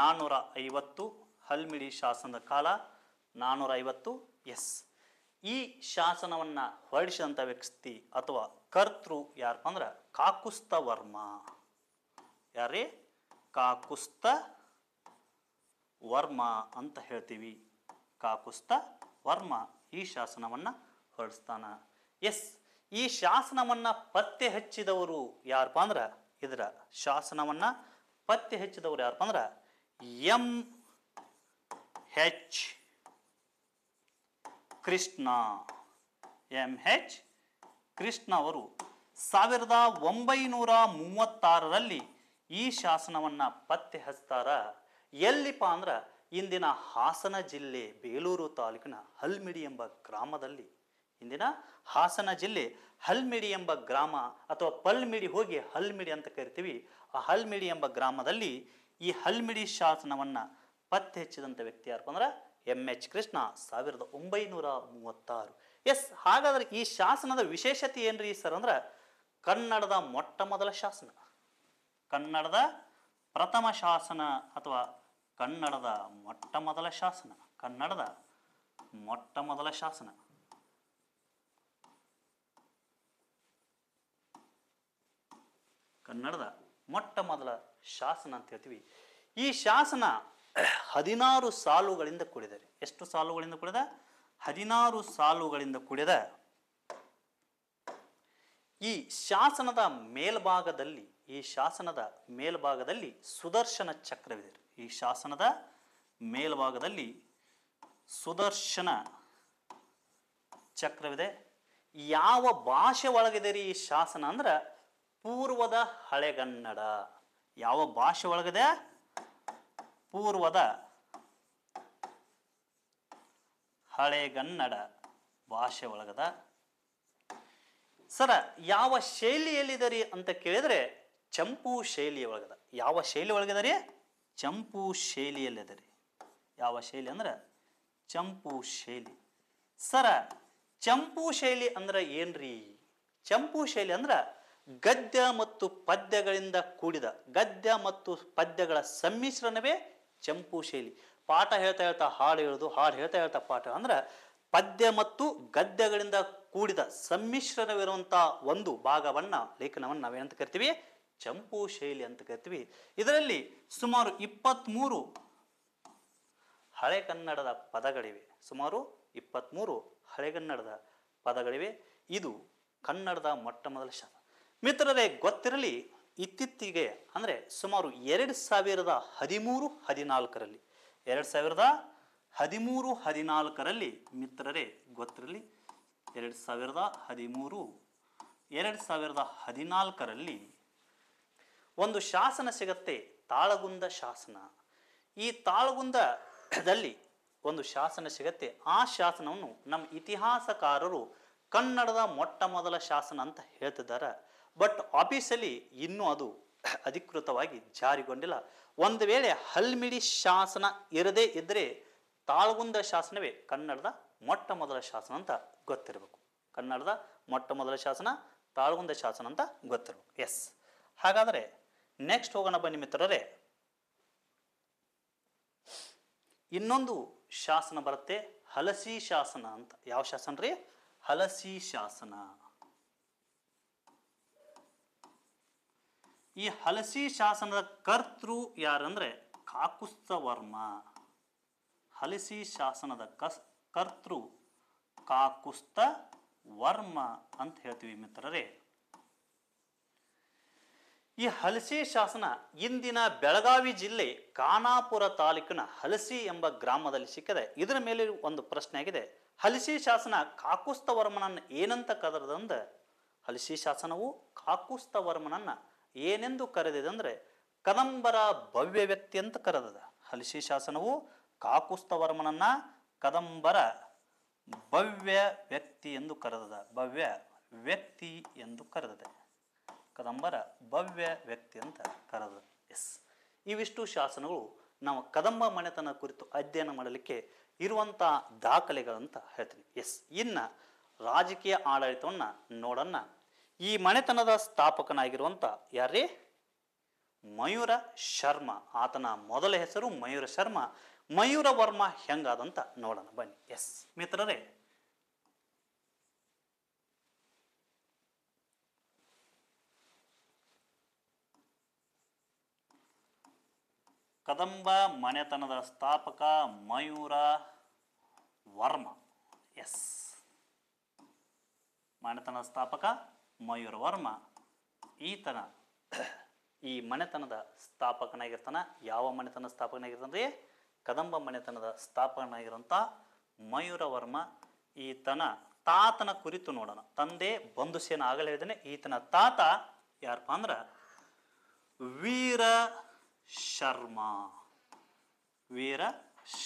ನಾನ್ನೂರ ಐವತ್ತು ಹಲ್ಮಿಡಿ ಶಾಸನದ ಕಾಲ ನಾನ್ನೂರ ಐವತ್ತು ಎಸ್ ಈ ಶಾಸನವನ್ನ ಹೊರಡಿಸಿದಂಥ ವ್ಯಕ್ತಿ ಅಥವಾ ಕರ್ತೃ ಯಾರಪ್ಪ ಅಂದ್ರೆ ಕಾಕುಸ್ತ ವರ್ಮ ಯಾರೇ ಕಾಕುಸ್ತ ವರ್ಮ ಅಂತ ಹೇಳ್ತೀವಿ ಕಾಕುಸ್ತ ವರ್ಮ ಈ ಶಾಸನವನ್ನ ಹೊರಡಿಸ್ತಾನ ಎಸ್ ಈ ಶಾಸನವನ್ನ ಪತ್ತೆ ಹಚ್ಚಿದವರು ಯಾರಪ್ಪ ಅಂದ್ರೆ ಇದರ ಶಾಸನವನ್ನ ಪತ್ತೆ ಹಚ್ಚಿದವರು ಯಾರಪ್ಪ ಅಂದ್ರೆ M H Krishna M H Krishna ಅವರು ಸಾವಿರದ ಒಂಬೈನೂರ ಮೂವತ್ತಾರರಲ್ಲಿ ಈ ಶಾಸನವನ್ನು ಪತ್ತೆ ಹಚ್ತಾರ ಎಲ್ಲಿಪ್ಪ ಅಂದ್ರೆ ಇಂದಿನ ಹಾಸನ ಜಿಲ್ಲೆ ಬೇಲೂರು ತಾಲೂಕಿನ ಹಲ್ಮಿಡಿ ಎಂಬ ಗ್ರಾಮದಲ್ಲಿ ಇಂದಿನ ಹಾಸನ ಜಿಲ್ಲೆ ಹಲ್ಮಿಡಿ ಎಂಬ ಗ್ರಾಮ ಅಥವಾ ಪಲ್ಮಿಡಿ ಹೋಗಿ ಹಲ್ಮಿಡಿ ಅಂತ ಕರಿತೀವಿ ಆ ಹಲ್ಮಿಡಿ ಎಂಬ ಗ್ರಾಮದಲ್ಲಿ ಈ ಹಲ್ಮಿಡಿ ಶಾಸನವನ್ನು ಪತ್ತೆ ಹಚ್ಚಿದಂಥ ವ್ಯಕ್ತಿ ಯಾರಪ್ಪ ಅಂದ್ರೆ ಎಂ ಎಚ್ ಕೃಷ್ಣ ಸಾವಿರದ ಒಂಬೈನೂರ ಮೂವತ್ತಾರು ಎಸ್ ಹಾಗಾದ್ರೆ ಈ ಶಾಸನದ ವಿಶೇಷತೆ ಏನ್ರಿ ಸರ್ ಅಂದ್ರೆ ಕನ್ನಡದ ಮೊಟ್ಟ ಮೊದಲ ಶಾಸನ ಕನ್ನಡದ ಪ್ರಥಮ ಶಾಸನ ಅಥವಾ ಕನ್ನಡದ ಮೊಟ್ಟ ಮೊದಲ ಶಾಸನ ಕನ್ನಡದ ಮೊಟ್ಟ ಮೊದಲ ಶಾಸನ ಕನ್ನಡದ ಮೊಟ್ಟ ಮೊದಲ ಶಾಸನ ಅಂತ ಹೇಳ್ತೀವಿ ಈ ಶಾಸನ ಹದಿನಾರು ಸಾಲುಗಳಿಂದ ಕೂಡಿದೆ ಎಷ್ಟು ಸಾಲುಗಳಿಂದ ಕೂಡಿದ ಹದಿನಾರು ಸಾಲುಗಳಿಂದ ಕೂಡಿದ ಈ ಶಾಸನದ ಮೇಲ್ಭಾಗದಲ್ಲಿ ಈ ಶಾಸನದ ಮೇಲ್ಭಾಗದಲ್ಲಿ ಸುದರ್ಶನ ಚಕ್ರವಿದೆ ಈ ಶಾಸನದ ಮೇಲ್ಭಾಗದಲ್ಲಿ ಸುದರ್ಶನ ಚಕ್ರವಿದೆ ಯಾವ ಭಾಷೆ ಒಳಗಿದೆ ರೀ ಈ ಶಾಸನ ಅಂದ್ರೆ ಪೂರ್ವದ ಹಳೆಗನ್ನಡ ಯಾವ ಭಾಷೆ ಒಳಗಿದೆ ಪೂರ್ವದ ಹಳೆಗನ್ನಡ ಭಾಷೆ ಒಳಗದ ಸರ ಯಾವ ಶೈಲಿಯಲ್ಲಿದರಿ ಅಂತ ಕೇಳಿದರೆ ಚಂಪು ಶೈಲಿಯ ಒಳಗದ ಯಾವ ಶೈಲಿ ಒಳಗದರಿ ಚಂಪು ಶೈಲಿಯಲ್ಲಿದರಿ ಯಾವ ಶೈಲಿ ಅಂದ್ರೆ ಚಂಪು ಶೈಲಿ ಸರ ಚಂಪು ಶೈಲಿ ಅಂದ್ರೆ ಏನ್ರಿ ಚಂಪು ಶೈಲಿ ಅಂದ್ರೆ ಗದ್ಯ ಮತ್ತು ಪದ್ಯಗಳಿಂದ ಕೂಡಿದ ಗದ್ಯ ಮತ್ತು ಪದ್ಯಗಳ ಸಮ್ಮಿಶ್ರಣವೇ ಚಂಪು ಶೈಲಿ ಪಾಠ ಹೇಳ್ತಾ ಹೇಳ್ತಾ ಹಾಡು ಹೇಳೋದು ಹಾಡು ಹೇಳ್ತಾ ಹೇಳ್ತಾ ಪಾಠ ಅಂದ್ರೆ ಪದ್ಯ ಮತ್ತು ಗದ್ಯಗಳಿಂದ ಕೂಡಿದ ಸಮ್ಮಿಶ್ರಣವಿರುವಂಥ ಒಂದು ಭಾಗವನ್ನು ಲೇಖನವನ್ನು ನಾವೇನಂತ ಕರಿತೀವಿ ಚಂಪು ಶೈಲಿ ಅಂತ ಕರಿತೀವಿ ಇದರಲ್ಲಿ ಸುಮಾರು ಇಪ್ಪತ್ತ್ಮೂರು ಹಳೆ ಕನ್ನಡದ ಪದಗಳಿವೆ ಸುಮಾರು ಇಪ್ಪತ್ತ್ಮೂರು ಹಳೆಗನ್ನಡದ ಪದಗಳಿವೆ ಇದು ಕನ್ನಡದ ಮೊಟ್ಟ ಮೊದಲ ಶಾಲ ಮಿತ್ರರೇ ಗೊತ್ತಿರಲಿ ಇತ್ತೀಚೆಗೆ ಅಂದರೆ ಸುಮಾರು ಎರಡು ಸಾವಿರದ ಹದಿಮೂರು ಹದಿನಾಲ್ಕರಲ್ಲಿ ಎರಡು ಸಾವಿರದ ಹದಿಮೂರು ಹದಿನಾಲ್ಕರಲ್ಲಿ ಮಿತ್ರರೇ ಗೊತ್ತಿರಲಿ ಎರಡು ಸಾವಿರದ ಹದಿಮೂರು ಎರಡು ಸಾವಿರದ ಹದಿನಾಲ್ಕರಲ್ಲಿ ಒಂದು ಶಾಸನ ಸಿಗತ್ತೆ ತಾಳಗುಂದ ಶಾಸನ ಈ ತಾಳಗುಂದದಲ್ಲಿ ಒಂದು ಶಾಸನ ಸಿಗತ್ತೆ ಆ ಶಾಸನವನ್ನು ನಮ್ಮ ಇತಿಹಾಸಕಾರರು ಕನ್ನಡದ ಮೊಟ್ಟ ಮೊದಲ ಶಾಸನ ಅಂತ ಹೇಳ್ತಿದ್ದಾರೆ ಬಟ್ ಆಫೀಸಲ್ಲಿ ಇನ್ನೂ ಅದು ಅಧಿಕೃತವಾಗಿ ಜಾರಿಗೊಂಡಿಲ್ಲ ಒಂದು ವೇಳೆ ಹಲ್ಮಿಡಿ ಶಾಸನ ಇರದೇ ಇದ್ದರೆ ತಾಳ್ಗುಂದ ಶಾಸನವೇ ಕನ್ನಡದ ಮೊಟ್ಟ ಮೊದಲ ಶಾಸನ ಅಂತ ಗೊತ್ತಿರಬೇಕು ಕನ್ನಡದ ಮೊಟ್ಟ ಮೊದಲ ಶಾಸನ ತಾಳ್ಗುಂದ ಶಾಸನ ಅಂತ ಗೊತ್ತಿರಬೇಕು ಎಸ್ ಹಾಗಾದರೆ ನೆಕ್ಸ್ಟ್ ಹೋಗೋಣ ಬನ್ನಿ ಮಿತ್ರರೇ ಇನ್ನೊಂದು ಶಾಸನ ಬರುತ್ತೆ ಹಲಸಿ ಶಾಸನ ಅಂತ ಯಾವ ಶಾಸನ ರೀ ಹಲಸಿ ಶಾಸನ ಈ ಹಲಸಿ ಶಾಸನದ ಕರ್ತೃ ಯಾರಂದ್ರೆ ಕಾಕುಸ್ತವರ್ಮ ಹಲಸಿ ಶಾಸನದ ಕಸ್ ಕರ್ತೃ ಕಾಕುಸ್ತ ವರ್ಮ ಅಂತ ಹೇಳ್ತೀವಿ ಮಿತ್ರರೇ ಈ ಹಲಸಿ ಶಾಸನ ಇಂದಿನ ಬೆಳಗಾವಿ ಜಿಲ್ಲೆ ಖಾನಾಪುರ ತಾಲೂಕಿನ ಹಲಸಿ ಎಂಬ ಗ್ರಾಮದಲ್ಲಿ ಸಿಕ್ಕಿದೆ ಇದರ ಮೇಲೆ ಒಂದು ಪ್ರಶ್ನೆ ಆಗಿದೆ ಹಲಸಿ ಶಾಸನ ಕಾಕುಸ್ತ ಏನಂತ ಕದರದಂದ ಹಲಸಿ ಶಾಸನವು ಕಾಕುಸ್ತ ಏನೆಂದು ಕರೆದಿದೆ ಅಂದರೆ ಕದಂಬರ ಭವ್ಯ ವ್ಯಕ್ತಿ ಅಂತ ಕರೆದದ ಹಲಸಿ ಶಾಸನವು ಕಾಕುಸ್ತವರ್ಮನನ್ನ ಕದಂಬರ ಭವ್ಯ ವ್ಯಕ್ತಿ ಎಂದು ಕರೆದದ ಭವ್ಯ ವ್ಯಕ್ತಿ ಎಂದು ಕರೆದದೆ ಕದಂಬರ ಭವ್ಯ ವ್ಯಕ್ತಿ ಅಂತ ಕರೆದ ಎಸ್ ಇವಿಷ್ಟು ಶಾಸನಗಳು ನಾವು ಕದಂಬ ಮನೆತನ ಕುರಿತು ಅಧ್ಯಯನ ಮಾಡಲಿಕ್ಕೆ ಇರುವಂಥ ದಾಖಲೆಗಳಂತ ಹೇಳ್ತೀನಿ ಎಸ್ ಇನ್ನು ರಾಜಕೀಯ ಆಡಳಿತವನ್ನು ನೋಡೋಣ ಈ ಮನೆತನದ ಸ್ಥಾಪಕನಾಗಿರುವಂಥ ಯಾರೇ ಮಯೂರ ಶರ್ಮ ಆತನ ಮೊದಲ ಹೆಸರು ಮಯೂರ ಶರ್ಮ ಮಯೂರ ವರ್ಮ ಹೆಂಗಾದಂತ ನೋಡೋಣ ಬನ್ನಿ ಎಸ್ ಮಿತ್ರರೇ ಕದಂಬ ಮನೆತನದ ಸ್ಥಾಪಕ ಮಯೂರ ವರ್ಮ ಎಸ್ ಮನೆತನದ ಸ್ಥಾಪಕ ಮಯೂರವರ್ಮ ಈತನ ಈ ಮನೆತನದ ಸ್ಥಾಪಕನಾಗಿರ್ತಾನೆ ಯಾವ ಮನೆತನ ಸ್ಥಾಪಕನಾಗಿರ್ತಂದ್ರೆ ಕದಂಬ ಮನೆತನದ ಸ್ಥಾಪಕನಾಗಿರುವಂತ ಮಯೂರವರ್ಮ ಈತನ ತಾತನ ಕುರಿತು ನೋಡೋಣ ತಂದೆ ಸೇನ ಆಗಲೇ ಹೇಳಿದಾನೆ ಈತನ ತಾತ ಯಾರಪ್ಪ ಅಂದ್ರ ವೀರ ಶರ್ಮಾ ವೀರ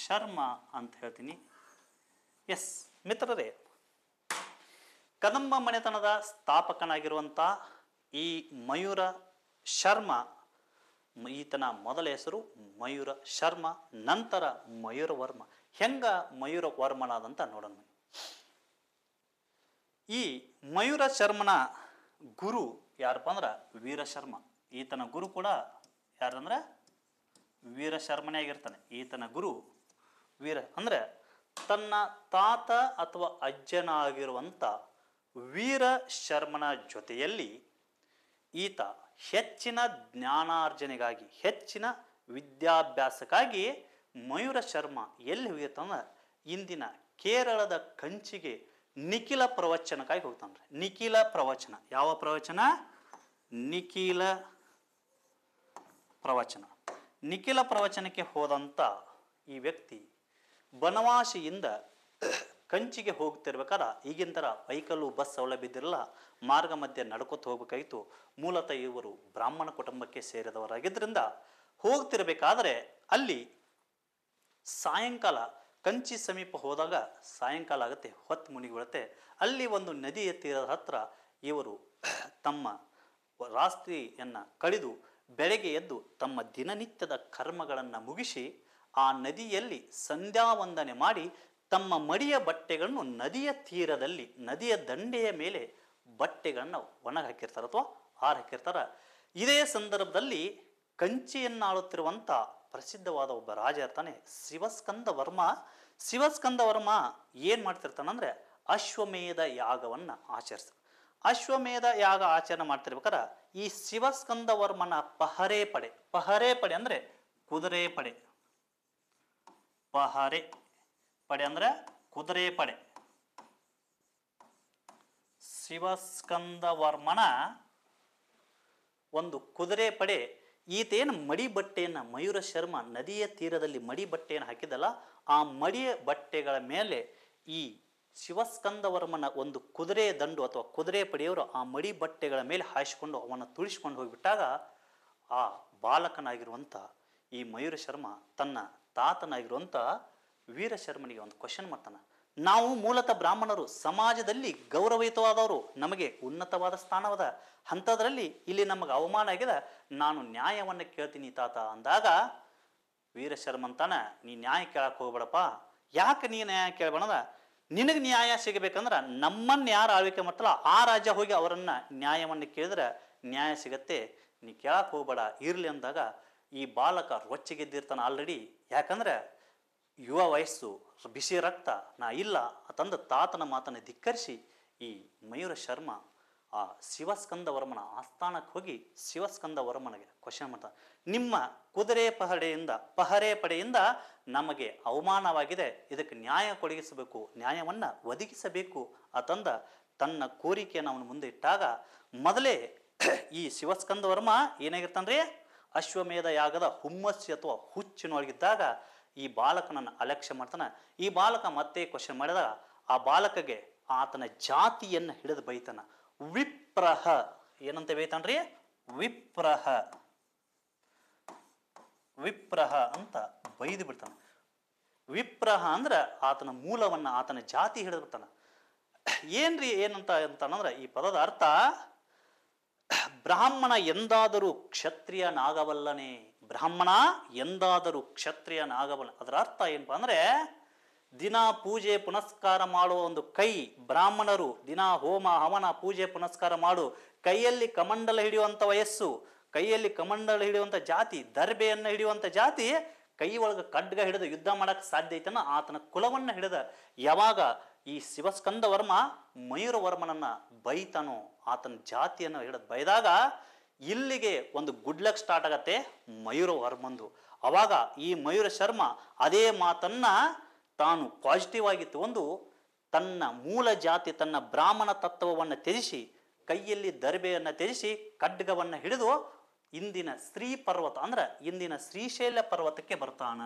ಶರ್ಮಾ ಅಂತ ಹೇಳ್ತೀನಿ ಎಸ್ ಮಿತ್ರರೇ ಕದಂಬ ಮನೆತನದ ಸ್ಥಾಪಕನಾಗಿರುವಂಥ ಈ ಮಯೂರ ಶರ್ಮ ಈತನ ಮೊದಲ ಹೆಸರು ಮಯೂರ ಶರ್ಮ ನಂತರ ಮಯೂರವರ್ಮ ಹೆಂಗ ಮಯೂರ ವರ್ಮನಾದಂತ ನೋಡೋಣ ಈ ಮಯೂರ ಶರ್ಮನ ಗುರು ಯಾರಪ್ಪ ಅಂದ್ರೆ ವೀರಶರ್ಮ ಈತನ ಗುರು ಕೂಡ ಯಾರಂದ್ರೆ ಶರ್ಮನೇ ಆಗಿರ್ತಾನೆ ಈತನ ಗುರು ವೀರ ಅಂದ್ರೆ ತನ್ನ ತಾತ ಅಥವಾ ಅಜ್ಜನ ವೀರ ಶರ್ಮನ ಜೊತೆಯಲ್ಲಿ ಈತ ಹೆಚ್ಚಿನ ಜ್ಞಾನಾರ್ಜನೆಗಾಗಿ ಹೆಚ್ಚಿನ ವಿದ್ಯಾಭ್ಯಾಸಕ್ಕಾಗಿ ಮಯೂರ ಶರ್ಮ ಎಲ್ಲಿ ಹೋಗಿರ್ತಾನ ಇಂದಿನ ಕೇರಳದ ಕಂಚಿಗೆ ನಿಖಿಲ ಪ್ರವಚನಕ್ಕಾಗಿ ಹೋಗ್ತಾನೆ ನಿಖಿಲ ಪ್ರವಚನ ಯಾವ ಪ್ರವಚನ ನಿಖಿಲ ಪ್ರವಚನ ನಿಖಿಲ ಪ್ರವಚನಕ್ಕೆ ಹೋದಂಥ ಈ ವ್ಯಕ್ತಿ ಬನವಾಸಿಯಿಂದ ಕಂಚಿಗೆ ಹೋಗ್ತಿರ್ಬೇಕಾದ್ರೆ ಈಗಿನ ಥರ ವೈಕಲ್ಲು ಬಸ್ ಸೌಲಭ್ಯ ಇದ್ದಿರಲ್ಲ ಮಾರ್ಗ ಮಧ್ಯೆ ನಡ್ಕೊತ ಹೋಗಬೇಕಾಯಿತು ಮೂಲತಃ ಇವರು ಬ್ರಾಹ್ಮಣ ಕುಟುಂಬಕ್ಕೆ ಸೇರಿದವರಾಗಿದ್ದರಿಂದ ಹೋಗ್ತಿರಬೇಕಾದ್ರೆ ಅಲ್ಲಿ ಸಾಯಂಕಾಲ ಕಂಚಿ ಸಮೀಪ ಹೋದಾಗ ಸಾಯಂಕಾಲ ಆಗುತ್ತೆ ಹೊತ್ತು ಮುನಿಗಿಬಿಡುತ್ತೆ ಅಲ್ಲಿ ಒಂದು ನದಿಯ ತೀರದ ಹತ್ರ ಇವರು ತಮ್ಮ ರಾತ್ರಿಯನ್ನು ಕಳೆದು ಬೆಳಗ್ಗೆ ಎದ್ದು ತಮ್ಮ ದಿನನಿತ್ಯದ ಕರ್ಮಗಳನ್ನು ಮುಗಿಸಿ ಆ ನದಿಯಲ್ಲಿ ಸಂಧ್ಯಾವಂದನೆ ಮಾಡಿ ತಮ್ಮ ಮಡಿಯ ಬಟ್ಟೆಗಳನ್ನು ನದಿಯ ತೀರದಲ್ಲಿ ನದಿಯ ದಂಡೆಯ ಮೇಲೆ ಬಟ್ಟೆಗಳನ್ನು ಒಣಗಿ ಹಾಕಿರ್ತಾರೆ ಅಥವಾ ಹಾರ ಹಾಕಿರ್ತಾರೆ ಇದೇ ಸಂದರ್ಭದಲ್ಲಿ ಕಂಚಿಯನ್ನಾಳುತ್ತಿರುವಂಥ ಪ್ರಸಿದ್ಧವಾದ ಒಬ್ಬ ರಾಜ ಇರ್ತಾನೆ ಶಿವಸ್ಕಂದ ವರ್ಮ ಶಿವಸ್ಕಂದ ವರ್ಮ ಏನು ಮಾಡ್ತಿರ್ತಾನಂದರೆ ಅಶ್ವಮೇಧ ಯಾಗವನ್ನು ಆಚರಿಸ್ತಾರೆ ಅಶ್ವಮೇಧ ಯಾಗ ಆಚರಣೆ ಮಾಡ್ತಿರ್ಬೇಕಾರೆ ಈ ಶಿವಸ್ಕಂದ ವರ್ಮನ ಪಹರೆ ಪಡೆ ಪಹರೆ ಪಡೆ ಅಂದರೆ ಕುದುರೆ ಪಡೆ ಪಹರೆ ಪಡೆ ಅಂದ್ರೆ ಕುದುರೆ ಪಡೆ ಶಿವಸ್ಕಂದವರ್ಮನ ಒಂದು ಕುದುರೆ ಪಡೆ ಈತೇನು ಮಡಿ ಬಟ್ಟೆಯನ್ನ ಮಯೂರ ಶರ್ಮ ನದಿಯ ತೀರದಲ್ಲಿ ಮಡಿ ಬಟ್ಟೆಯನ್ನು ಹಾಕಿದಲ್ಲ ಆ ಮಡಿಯ ಬಟ್ಟೆಗಳ ಮೇಲೆ ಈ ಶಿವಸ್ಕಂದವರ್ಮನ ಒಂದು ಕುದುರೆ ದಂಡು ಅಥವಾ ಕುದುರೆ ಪಡೆಯವರು ಆ ಮಡಿ ಬಟ್ಟೆಗಳ ಮೇಲೆ ಹಾಯಿಸಿಕೊಂಡು ಅವನ ತುಳಿಸಿಕೊಂಡು ಹೋಗಿಬಿಟ್ಟಾಗ ಆ ಬಾಲಕನಾಗಿರುವಂಥ ಈ ಮಯೂರ ಶರ್ಮ ತನ್ನ ತಾತನಾಗಿರುವಂಥ ವೀರಶರ್ಮನಿಗೆ ಒಂದು ಕ್ವಶನ್ ಮಾಡ್ತಾನೆ ನಾವು ಮೂಲತಃ ಬ್ರಾಹ್ಮಣರು ಸಮಾಜದಲ್ಲಿ ಗೌರವಯುತವಾದವರು ನಮಗೆ ಉನ್ನತವಾದ ಸ್ಥಾನವಾದ ಅಂಥದ್ರಲ್ಲಿ ಇಲ್ಲಿ ನಮಗೆ ಅವಮಾನ ಆಗಿದೆ ನಾನು ನ್ಯಾಯವನ್ನು ಕೇಳ್ತೀನಿ ತಾತ ಅಂದಾಗ ವೀರಶರ್ಮ ಅಂತಾನೆ ನೀ ನ್ಯಾಯ ಕೇಳಕ್ಕೆ ಹೋಗ್ಬೇಡಪ್ಪ ಯಾಕೆ ನೀ ನ್ಯಾಯ ಕೇಳಬೇಡ ನಿನಗೆ ನ್ಯಾಯ ಸಿಗಬೇಕಂದ್ರೆ ನಮ್ಮನ್ನು ಯಾರು ಆಳ್ವಿಕೆ ಮಾಡ್ತಲ್ಲ ಆ ರಾಜ್ಯ ಹೋಗಿ ಅವರನ್ನು ನ್ಯಾಯವನ್ನು ಕೇಳಿದ್ರೆ ನ್ಯಾಯ ಸಿಗತ್ತೆ ನೀ ಕೇಳಕ್ಕೆ ಹೋಗ್ಬೇಡ ಇರಲಿ ಅಂದಾಗ ಈ ಬಾಲಕ ರೊಚ್ಚಿಗೆದ್ದಿರ್ತಾನೆ ಆಲ್ರೆಡಿ ಯಾಕಂದ್ರೆ ಯುವ ವಯಸ್ಸು ಬಿಸಿ ರಕ್ತ ನಾ ಇಲ್ಲ ತಂದ ತಾತನ ಮಾತನ್ನು ಧಿಕ್ಕರಿಸಿ ಈ ಮಯೂರ ಶರ್ಮ ಆ ಶಿವಸ್ಕಂದ ವರ್ಮನ ಆಸ್ಥಾನಕ್ಕೆ ಹೋಗಿ ಶಿವಸ್ಕಂದ ವರ್ಮನಿಗೆ ಕ್ವಶನ್ ಮಾಡ್ತ ನಿಮ್ಮ ಕುದುರೆ ಪಹರೆಯಿಂದ ಪಹರೆ ಪಡೆಯಿಂದ ನಮಗೆ ಅವಮಾನವಾಗಿದೆ ಇದಕ್ಕೆ ನ್ಯಾಯ ಕೊಡಗಿಸಬೇಕು ನ್ಯಾಯವನ್ನು ಒದಗಿಸಬೇಕು ಆತಂದ ತನ್ನ ಕೋರಿಕೆಯನ್ನು ಅವನು ಮುಂದೆ ಇಟ್ಟಾಗ ಮೊದಲೇ ಈ ಶಿವಸ್ಕಂದ ವರ್ಮ ಏನಾಗಿರ್ತಾನೆ ಅಶ್ವಮೇಧ ಯಾಗದ ಹುಮ್ಮಸ್ಸಿ ಅಥವಾ ಹುಚ್ಚಿನೊಳಗಿದ್ದಾಗ ಈ ಬಾಲಕನನ್ನ ಅಲಕ್ಷ್ಯ ಮಾಡ್ತಾನೆ ಈ ಬಾಲಕ ಮತ್ತೆ ಕ್ವಶನ್ ಮಾಡಿದಾಗ ಆ ಬಾಲಕಗೆ ಆತನ ಜಾತಿಯನ್ನ ಹಿಡಿದು ಬೈತಾನ ವಿಪ್ರಹ ಏನಂತ ಬೈತಾನ್ರಿ ವಿಪ್ರಹ ವಿಪ್ರಹ ಅಂತ ಬೈದು ಬಿಡ್ತಾನೆ ವಿಪ್ರಹ ಅಂದ್ರೆ ಆತನ ಮೂಲವನ್ನ ಆತನ ಜಾತಿ ಹಿಡಿದು ಬಿಡ್ತಾನ ಏನ್ರಿ ಏನಂತ ಅಂತಂದ್ರೆ ಈ ಪದದ ಅರ್ಥ ಬ್ರಾಹ್ಮಣ ಎಂದಾದರೂ ಕ್ಷತ್ರಿಯನಾಗವಲ್ಲನೇ ಬ್ರಾಹ್ಮಣ ಎಂದಾದರೂ ನಾಗಬಲ ಅದರ ಅರ್ಥ ಏನಪ್ಪ ಅಂದರೆ ದಿನ ಪೂಜೆ ಪುನಸ್ಕಾರ ಮಾಡುವ ಒಂದು ಕೈ ಬ್ರಾಹ್ಮಣರು ದಿನ ಹೋಮ ಹವನ ಪೂಜೆ ಪುನಸ್ಕಾರ ಮಾಡು ಕೈಯಲ್ಲಿ ಕಮಂಡಲ ಹಿಡಿಯುವಂಥ ವಯಸ್ಸು ಕೈಯಲ್ಲಿ ಕಮಂಡಲ ಹಿಡಿಯುವಂಥ ಜಾತಿ ದರ್ಬೆಯನ್ನು ಹಿಡಿಯುವಂಥ ಜಾತಿ ಕೈ ಒಳಗೆ ಖಡ್ಗ ಹಿಡಿದು ಯುದ್ಧ ಮಾಡಕ್ಕೆ ಸಾಧ್ಯ ಐತನ ಆತನ ಕುಲವನ್ನು ಹಿಡಿದ ಯಾವಾಗ ಈ ಶಿವಸ್ಕಂದ ವರ್ಮ ಮಯೂರವರ್ಮನನ್ನು ಬೈತಾನೋ ಆತನ ಜಾತಿಯನ್ನು ಹಿಡಿದು ಬೈದಾಗ ಇಲ್ಲಿಗೆ ಒಂದು ಗುಡ್ ಲಕ್ ಸ್ಟಾರ್ಟ್ ಆಗತ್ತೆ ಮಯೂರ ವರ್ಮಂದು ಅವಾಗ ಈ ಮಯೂರ ಶರ್ಮ ಅದೇ ಮಾತನ್ನ ತಾನು ಪಾಸಿಟಿವ್ ಆಗಿ ತಗೊಂಡು ತನ್ನ ಮೂಲ ಜಾತಿ ತನ್ನ ಬ್ರಾಹ್ಮಣ ತತ್ವವನ್ನು ತ್ಯಜಿಸಿ ಕೈಯಲ್ಲಿ ದರ್ಬೆಯನ್ನು ತ್ಯಜಿಸಿ ಖಡ್ಗವನ್ನು ಹಿಡಿದು ಇಂದಿನ ಶ್ರೀ ಪರ್ವತ ಅಂದ್ರೆ ಇಂದಿನ ಶ್ರೀಶೈಲ ಪರ್ವತಕ್ಕೆ ಬರ್ತಾನ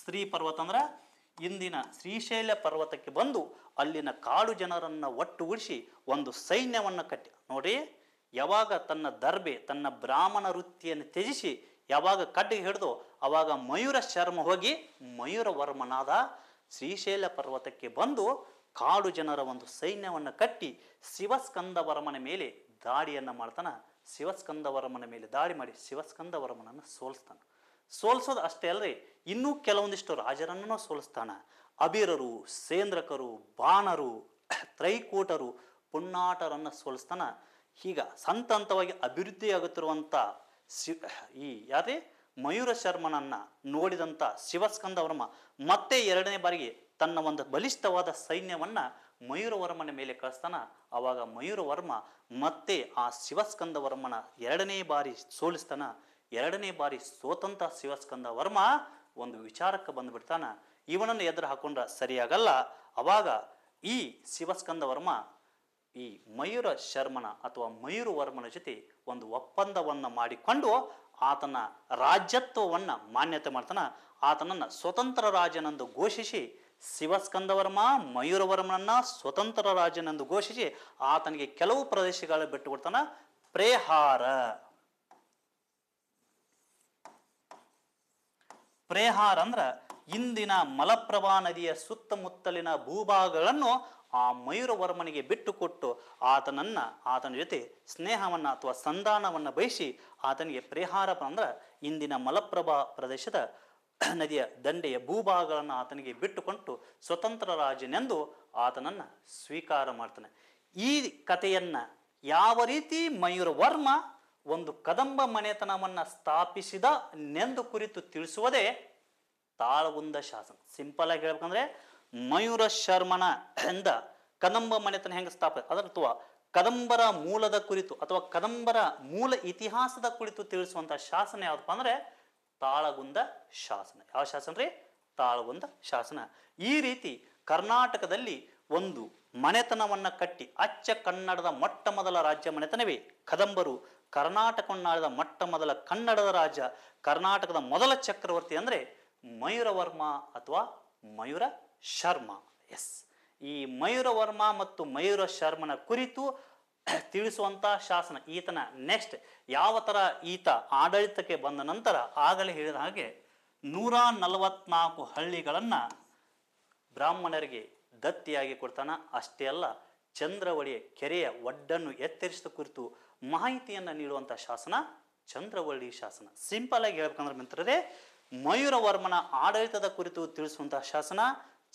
ಶ್ರೀ ಪರ್ವತ ಅಂದ್ರೆ ಇಂದಿನ ಶ್ರೀಶೈಲ ಪರ್ವತಕ್ಕೆ ಬಂದು ಅಲ್ಲಿನ ಕಾಡು ಜನರನ್ನು ಒಟ್ಟುಗೂಡಿಸಿ ಒಂದು ಸೈನ್ಯವನ್ನು ಕಟ್ಟಿ ನೋಡಿ ಯಾವಾಗ ತನ್ನ ದರ್ಬೆ ತನ್ನ ಬ್ರಾಹ್ಮಣ ವೃತ್ತಿಯನ್ನು ತ್ಯಜಿಸಿ ಯಾವಾಗ ಕಡ್ಡಿಗೆ ಹಿಡಿದು ಅವಾಗ ಮಯೂರ ಶರ್ಮ ಹೋಗಿ ಮಯೂರವರ್ಮನಾದ ಶ್ರೀಶೈಲ ಪರ್ವತಕ್ಕೆ ಬಂದು ಕಾಡು ಜನರ ಒಂದು ಸೈನ್ಯವನ್ನು ಕಟ್ಟಿ ವರ್ಮನ ಮೇಲೆ ದಾಳಿಯನ್ನು ಮಾಡ್ತಾನೆ ವರ್ಮನ ಮೇಲೆ ದಾಳಿ ಮಾಡಿ ಶಿವಸ್ಕಂದ ವರ್ಮನನ್ನು ಸೋಲಿಸ್ತಾನೆ ಸೋಲ್ಸೋದು ಅಷ್ಟೇ ಅಲ್ಲರಿ ಇನ್ನೂ ಕೆಲವೊಂದಿಷ್ಟು ರಾಜರನ್ನು ಸೋಲಿಸ್ತಾನೆ ಅಬೀರರು ಸೇಂದ್ರಕರು ಬಾಣರು ತ್ರೈಕೂಟರು ಪುಣ್ಣಾಟರನ್ನು ಸೋಲಿಸ್ತಾನ ಈಗ ಸಂತ ಹಂತವಾಗಿ ಅಭಿವೃದ್ಧಿಯಾಗುತ್ತಿರುವಂಥ ಶಿವ ಈ ಯಾರೇ ಮಯೂರ ಶರ್ಮನನ್ನು ನೋಡಿದಂಥ ವರ್ಮ ಮತ್ತೆ ಎರಡನೇ ಬಾರಿಗೆ ತನ್ನ ಒಂದು ಬಲಿಷ್ಠವಾದ ಸೈನ್ಯವನ್ನು ಮಯೂರವರ್ಮನ ಮೇಲೆ ಕಳಿಸ್ತಾನ ಆವಾಗ ಮಯೂರವರ್ಮ ಮತ್ತೆ ಆ ವರ್ಮನ ಎರಡನೇ ಬಾರಿ ಸೋಲಿಸ್ತಾನ ಎರಡನೇ ಬಾರಿ ಸ್ವತಂತ್ರ ಶಿವಸ್ಕಂದ ವರ್ಮ ಒಂದು ವಿಚಾರಕ್ಕೆ ಬಂದುಬಿಡ್ತಾನ ಇವನನ್ನು ಎದುರು ಹಾಕೊಂಡ್ರೆ ಸರಿಯಾಗಲ್ಲ ಅವಾಗ ಈ ಶಿವಸ್ಕಂದ ವರ್ಮ ಈ ಮಯೂರ ಶರ್ಮನ ಅಥವಾ ಮಯೂರವರ್ಮನ ಜೊತೆ ಒಂದು ಒಪ್ಪಂದವನ್ನು ಮಾಡಿಕೊಂಡು ಆತನ ರಾಜ್ಯತ್ವವನ್ನು ಮಾನ್ಯತೆ ಮಾಡ್ತಾನ ಆತನನ್ನು ಸ್ವತಂತ್ರ ರಾಜನೆಂದು ಘೋಷಿಸಿ ಶಿವಸ್ಕಂದವರ್ಮ ಮಯೂರವರ್ಮನನ್ನ ಸ್ವತಂತ್ರ ರಾಜನೆಂದು ಘೋಷಿಸಿ ಆತನಿಗೆ ಕೆಲವು ಪ್ರದೇಶಗಳ ಬಿಟ್ಟು ಪ್ರೇಹಾರ ಪ್ರೇಹಾರ ಅಂದ್ರ ಇಂದಿನ ಮಲಪ್ರಭಾ ನದಿಯ ಸುತ್ತಮುತ್ತಲಿನ ಭೂಭಾಗಗಳನ್ನು ಆ ಮಯೂರವರ್ಮನಿಗೆ ಬಿಟ್ಟುಕೊಟ್ಟು ಕೊಟ್ಟು ಆತನನ್ನು ಆತನ ಜೊತೆ ಸ್ನೇಹವನ್ನು ಅಥವಾ ಸಂಧಾನವನ್ನು ಬಯಸಿ ಆತನಿಗೆ ಪರಿಹಾರ ಅಂದ್ರೆ ಇಂದಿನ ಮಲಪ್ರಭಾ ಪ್ರದೇಶದ ನದಿಯ ದಂಡೆಯ ಭೂಭಾಗಗಳನ್ನು ಆತನಿಗೆ ಬಿಟ್ಟುಕೊಂಡು ಸ್ವತಂತ್ರ ರಾಜನೆಂದು ಆತನನ್ನು ಸ್ವೀಕಾರ ಮಾಡ್ತಾನೆ ಈ ಕಥೆಯನ್ನು ಯಾವ ರೀತಿ ಮಯೂರವರ್ಮ ಒಂದು ಕದಂಬ ಮನೆತನವನ್ನು ಸ್ಥಾಪಿಸಿದ ನೆಂದು ಕುರಿತು ತಿಳಿಸುವುದೇ ತಾಳಗುಂದ ಶಾಸನ ಸಿಂಪಲ್ ಆಗಿ ಹೇಳ್ಬೇಕಂದ್ರೆ ಮಯೂರ ಶರ್ಮನ ಎಂದ ಕದಂಬ ಮನೆತನ ಹೆಂಗೆ ಸ್ಥಾಪನೆ ಅದರ ಅಥವಾ ಕದಂಬರ ಮೂಲದ ಕುರಿತು ಅಥವಾ ಕದಂಬರ ಮೂಲ ಇತಿಹಾಸದ ಕುರಿತು ತಿಳಿಸುವಂತಹ ಶಾಸನ ಯಾವ್ದಪ್ಪ ಅಂದ್ರೆ ತಾಳಗುಂದ ಶಾಸನ ಯಾವ ಶಾಸನ ರೀ ತಾಳಗುಂದ ಶಾಸನ ಈ ರೀತಿ ಕರ್ನಾಟಕದಲ್ಲಿ ಒಂದು ಮನೆತನವನ್ನ ಕಟ್ಟಿ ಅಚ್ಚ ಕನ್ನಡದ ಮೊಟ್ಟ ಮೊದಲ ರಾಜ್ಯ ಮನೆತನವೇ ಕದಂಬರು ಕರ್ನಾಟಕವನ್ನಾಳಿದ ಮೊಟ್ಟ ಮೊದಲ ಕನ್ನಡದ ರಾಜ ಕರ್ನಾಟಕದ ಮೊದಲ ಚಕ್ರವರ್ತಿ ಅಂದ್ರೆ ಮಯೂರವರ್ಮ ಅಥವಾ ಮಯೂರ ಶರ್ಮ ಎಸ್ ಈ ಮಯೂರವರ್ಮ ಮತ್ತು ಮಯೂರ ಶರ್ಮನ ಕುರಿತು ತಿಳಿಸುವಂಥ ಶಾಸನ ಈತನ ನೆಕ್ಸ್ಟ್ ಯಾವ ಥರ ಈತ ಆಡಳಿತಕ್ಕೆ ಬಂದ ನಂತರ ಆಗಲೇ ಹೇಳಿದ ಹಾಗೆ ನೂರ ನಲವತ್ನಾಲ್ಕು ಹಳ್ಳಿಗಳನ್ನು ಬ್ರಾಹ್ಮಣರಿಗೆ ದತ್ತಿಯಾಗಿ ಕೊಡ್ತಾನ ಅಷ್ಟೇ ಅಲ್ಲ ಚಂದ್ರವಳಿಯ ಕೆರೆಯ ಒಡ್ಡನ್ನು ಎತ್ತರಿಸಿದ ಕುರಿತು ಮಾಹಿತಿಯನ್ನು ನೀಡುವಂಥ ಶಾಸನ ಚಂದ್ರವಳ್ಳಿ ಶಾಸನ ಸಿಂಪಲ್ ಆಗಿ ಹೇಳ್ಬೇಕಂದ್ರೆ ಮಿತ್ರರೇ ಮಯೂರವರ್ಮನ ಆಡಳಿತದ ಕುರಿತು ತಿಳಿಸುವಂತಹ ಶಾಸನ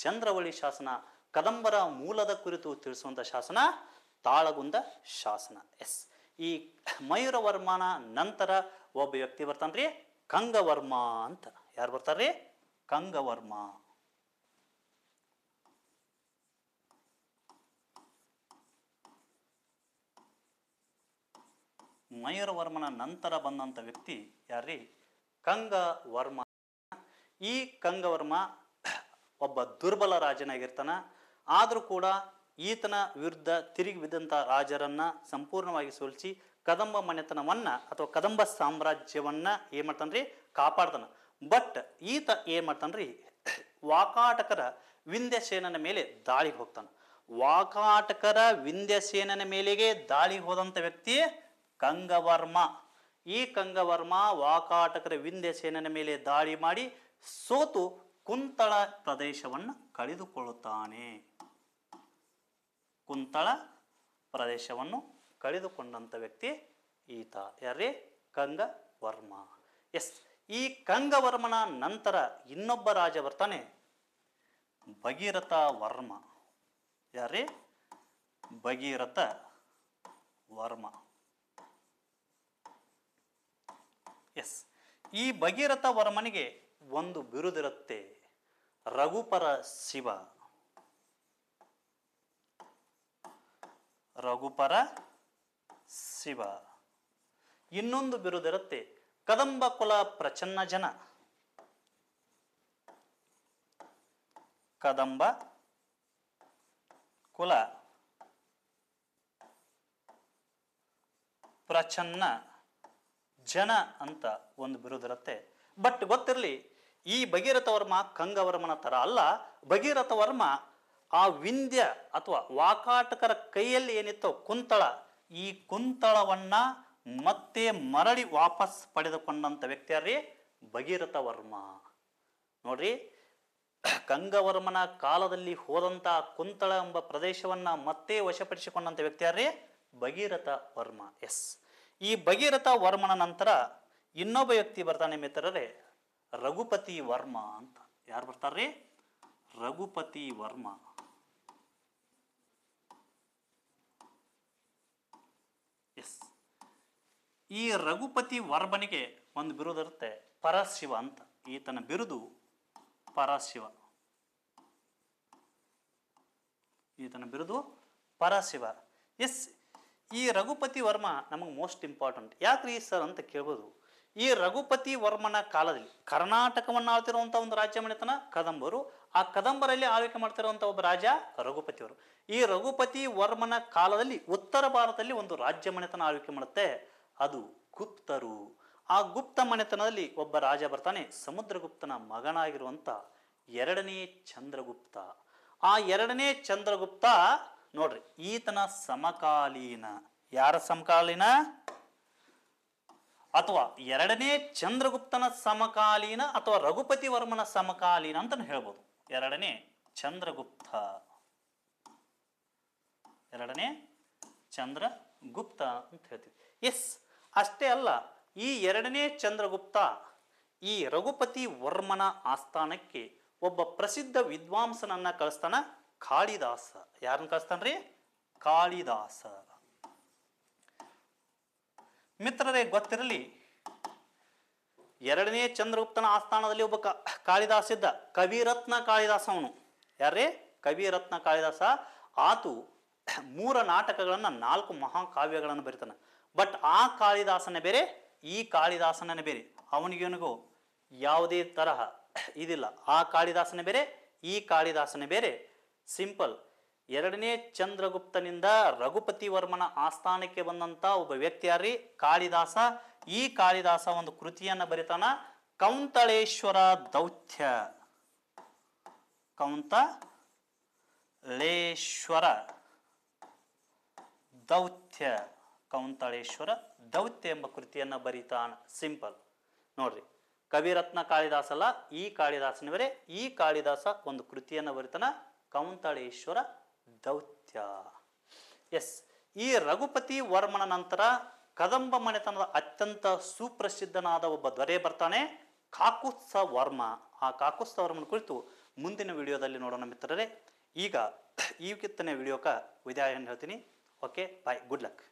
ಚಂದ್ರವಳ್ಳಿ ಶಾಸನ ಕದಂಬರ ಮೂಲದ ಕುರಿತು ತಿಳಿಸುವಂಥ ಶಾಸನ ತಾಳಗುಂದ ಶಾಸನ ಎಸ್ ಈ ಮಯೂರವರ್ಮನ ನಂತರ ಒಬ್ಬ ವ್ಯಕ್ತಿ ಬರ್ತಾನ್ರಿ ಕಂಗವರ್ಮ ಅಂತ ಯಾರು ಬರ್ತಾರ್ರಿ ಕಂಗವರ್ಮ ಮಯೂರವರ್ಮನ ನಂತರ ಬಂದಂಥ ವ್ಯಕ್ತಿ ಯಾರ್ರಿ ಕಂಗವರ್ಮ ಈ ಕಂಗವರ್ಮ ಒಬ್ಬ ದುರ್ಬಲ ರಾಜನಾಗಿರ್ತಾನ ಆದರೂ ಕೂಡ ಈತನ ವಿರುದ್ಧ ತಿರುಗಿ ಬಿದ್ದಂಥ ರಾಜರನ್ನು ಸಂಪೂರ್ಣವಾಗಿ ಸೋಲಿಸಿ ಕದಂಬ ಮನೆತನವನ್ನು ಅಥವಾ ಕದಂಬ ಸಾಮ್ರಾಜ್ಯವನ್ನು ಏನು ಮಾಡ್ತಾನೆ ರೀ ಕಾಪಾಡ್ತಾನೆ ಬಟ್ ಈತ ಏನು ಮಾಡ್ತಾನೆ ರೀ ವಾಕಾಟಕರ ವಿಂಧ್ಯಸೇನನ ಮೇಲೆ ದಾಳಿಗೆ ಹೋಗ್ತಾನೆ ವಾಕಾಟಕರ ವಿಂಧ್ಯಸೇನನ ಮೇಲೆಗೆ ದಾಳಿ ಹೋದಂಥ ವ್ಯಕ್ತಿ ಕಂಗವರ್ಮ ಈ ಕಂಗವರ್ಮ ವಾಕಾಟಕರ ವಿಂಧ್ಯಸೇನನ ಮೇಲೆ ದಾಳಿ ಮಾಡಿ ಸೋತು ಕುಂತಳ ಪ್ರದೇಶವನ್ನು ಕಳೆದುಕೊಳ್ಳುತ್ತಾನೆ ಕುಂತಳ ಪ್ರದೇಶವನ್ನು ಕಳೆದುಕೊಂಡಂಥ ವ್ಯಕ್ತಿ ಈತ ಯಾರೇ ವರ್ಮ ಎಸ್ ಈ ಕಂಗವರ್ಮನ ನಂತರ ಇನ್ನೊಬ್ಬ ರಾಜ ಬರ್ತಾನೆ ಭಗೀರಥ ವರ್ಮ ಯಾರೇ ಭಗೀರಥ ವರ್ಮ ಎಸ್ ಈ ಭಗೀರಥ ವರ್ಮನಿಗೆ ಒಂದು ಬಿರುದಿರುತ್ತೆ ರಘುಪರ ಶಿವ ರಘುಪರ ಶಿವ ಇನ್ನೊಂದು ಬಿರುದಿರುತ್ತೆ ಕದಂಬ ಕುಲ ಪ್ರಚನ್ನ ಜನ ಕದಂಬ ಕುಲ ಪ್ರಚನ್ನ ಜನ ಅಂತ ಒಂದು ಬಿರುದಿರುತ್ತೆ ಬಟ್ ಗೊತ್ತಿರಲಿ ಈ ಭಗೀರಥ ವರ್ಮ ಕಂಗವರ್ಮನ ಥರ ಅಲ್ಲ ಭಗೀರಥ ವರ್ಮ ಆ ವಿಂಧ್ಯ ಅಥವಾ ವಾಕಾಟಕರ ಕೈಯಲ್ಲಿ ಏನಿತ್ತು ಕುಂತಳ ಈ ಕುಂತಳವನ್ನು ಮತ್ತೆ ಮರಳಿ ವಾಪಸ್ ಪಡೆದುಕೊಂಡಂಥ ವ್ಯಕ್ತಿ ಭಗೀರಥ ವರ್ಮ ನೋಡ್ರಿ ಕಂಗವರ್ಮನ ಕಾಲದಲ್ಲಿ ಹೋದಂಥ ಕುಂತಳ ಎಂಬ ಪ್ರದೇಶವನ್ನು ಮತ್ತೆ ವಶಪಡಿಸಿಕೊಂಡಂಥ ವ್ಯಕ್ತಿ ಯಾರ್ರಿ ಭಗೀರಥ ವರ್ಮ ಎಸ್ ಈ ಭಗೀರಥ ವರ್ಮನ ನಂತರ ಇನ್ನೊಬ್ಬ ವ್ಯಕ್ತಿ ಬರ್ತಾನೆ ಮಿತ್ರರೇ ರಘುಪತಿ ವರ್ಮ ಅಂತ ಯಾರು ಬರ್ತಾರ್ರಿ ರಘುಪತಿ ವರ್ಮ ಎಸ್ ಈ ರಘುಪತಿ ವರ್ಮನಿಗೆ ಒಂದು ಬಿರುದು ಇರುತ್ತೆ ಪರಶಿವ ಅಂತ ಈತನ ಬಿರುದು ಪರಶಿವ ಈತನ ಬಿರುದು ಪರಶಿವ ಎಸ್ ಈ ರಘುಪತಿ ವರ್ಮ ನಮಗೆ ಮೋಸ್ಟ್ ಇಂಪಾರ್ಟೆಂಟ್ ಯಾಕ್ರಿ ಸರ್ ಅಂತ ಕೇಳ್ಬೋದು ಈ ರಘುಪತಿ ವರ್ಮನ ಕಾಲದಲ್ಲಿ ಕರ್ನಾಟಕವನ್ನು ಆಳ್ತಿರುವಂಥ ಒಂದು ರಾಜ್ಯ ಮನೆತನ ಕದಂಬರು ಆ ಕದಂಬರಲ್ಲಿ ಆಳ್ವಿಕೆ ಮಾಡ್ತಿರುವಂಥ ಒಬ್ಬ ರಾಜ ರಘುಪತಿಯವರು ಈ ರಘುಪತಿ ವರ್ಮನ ಕಾಲದಲ್ಲಿ ಉತ್ತರ ಭಾರತದಲ್ಲಿ ಒಂದು ರಾಜ್ಯ ಮನೆತನ ಆಳ್ವಿಕೆ ಮಾಡುತ್ತೆ ಅದು ಗುಪ್ತರು ಆ ಗುಪ್ತ ಮನೆತನದಲ್ಲಿ ಒಬ್ಬ ರಾಜ ಬರ್ತಾನೆ ಸಮುದ್ರಗುಪ್ತನ ಮಗನಾಗಿರುವಂಥ ಎರಡನೇ ಚಂದ್ರಗುಪ್ತ ಆ ಎರಡನೇ ಚಂದ್ರಗುಪ್ತ ನೋಡ್ರಿ ಈತನ ಸಮಕಾಲೀನ ಯಾರ ಸಮಕಾಲೀನ ಅಥವಾ ಎರಡನೇ ಚಂದ್ರಗುಪ್ತನ ಸಮಕಾಲೀನ ಅಥವಾ ರಘುಪತಿ ವರ್ಮನ ಸಮಕಾಲೀನ ಅಂತ ಹೇಳ್ಬೋದು ಎರಡನೇ ಚಂದ್ರಗುಪ್ತ ಎರಡನೇ ಚಂದ್ರಗುಪ್ತ ಅಂತ ಹೇಳ್ತೀವಿ ಎಸ್ ಅಷ್ಟೇ ಅಲ್ಲ ಈ ಎರಡನೇ ಚಂದ್ರಗುಪ್ತ ಈ ರಘುಪತಿ ವರ್ಮನ ಆಸ್ಥಾನಕ್ಕೆ ಒಬ್ಬ ಪ್ರಸಿದ್ಧ ವಿದ್ವಾಂಸನನ್ನ ಕಳಿಸ್ತಾನ ಕಾಳಿದಾಸ ಯಾರನ್ನ ಕಳಿಸ್ತಾನ್ರಿ ಕಾಳಿದಾಸ ಮಿತ್ರರೇ ಗೊತ್ತಿರಲಿ ಎರಡನೇ ಚಂದ್ರಗುಪ್ತನ ಆಸ್ಥಾನದಲ್ಲಿ ಒಬ್ಬ ಕಾಳಿದಾಸ ಇದ್ದ ಕವಿರತ್ನ ಕಾಳಿದಾಸ ಅವನು ಯಾರೇ ಕವಿರತ್ನ ಕಾಳಿದಾಸ ಆತು ಮೂರ ನಾಟಕಗಳನ್ನು ನಾಲ್ಕು ಮಹಾಕಾವ್ಯಗಳನ್ನು ಬರಿತಾನೆ ಬಟ್ ಆ ಕಾಳಿದಾಸನೇ ಬೇರೆ ಈ ಕಾಳಿದಾಸನೇ ಬೇರೆ ಅವನಿಗೇನಿಗೂ ಯಾವುದೇ ತರಹ ಇದಿಲ್ಲ ಆ ಕಾಳಿದಾಸನೇ ಬೇರೆ ಈ ಕಾಳಿದಾಸನೇ ಬೇರೆ ಸಿಂಪಲ್ ಎರಡನೇ ಚಂದ್ರಗುಪ್ತನಿಂದ ರಘುಪತಿ ವರ್ಮನ ಆಸ್ಥಾನಕ್ಕೆ ಬಂದಂಥ ಒಬ್ಬ ವ್ಯಕ್ತಿ ವ್ಯಕ್ತಿಯಾರಿ ಕಾಳಿದಾಸ ಈ ಕಾಳಿದಾಸ ಒಂದು ಕೃತಿಯನ್ನು ಬರಿತಾನ ಕೌಂತಳೇಶ್ವರ ದೌತ್ಯ ಕೌಂತ ಲೇಶ್ವರ ದೌತ್ಯ ಕೌಂತಳೇಶ್ವರ ದೌತ್ಯ ಎಂಬ ಕೃತಿಯನ್ನು ಬರಿತಾನ ಸಿಂಪಲ್ ನೋಡ್ರಿ ಕವಿರತ್ನ ಕಾಳಿದಾಸ ಅಲ್ಲ ಈ ಕಾಳಿದಾಸನವರೇ ಈ ಕಾಳಿದಾಸ ಒಂದು ಕೃತಿಯನ್ನು ಬರಿತಾನ ಕೌಂತಳೇಶ್ವರ ದೌತ್ಯ ಎಸ್ ಈ ರಘುಪತಿ ವರ್ಮನ ನಂತರ ಕದಂಬ ಮನೆತನದ ಅತ್ಯಂತ ಸುಪ್ರಸಿದ್ಧನಾದ ಒಬ್ಬ ದೊರೆ ಬರ್ತಾನೆ ಕಾಕುತ್ಸ ವರ್ಮ ಆ ಕಾಕುತ್ಸ ವರ್ಮನ ಕುರಿತು ಮುಂದಿನ ವಿಡಿಯೋದಲ್ಲಿ ನೋಡೋಣ ಮಿತ್ರರೇ ಈಗ ಈ ಕಿತ್ತನೆ ವಿಡಿಯೋಕ ವಿದಾಯ ಹೇಳ್ತೀನಿ ಓಕೆ ಬಾಯ್ ಗುಡ್ ಲಕ್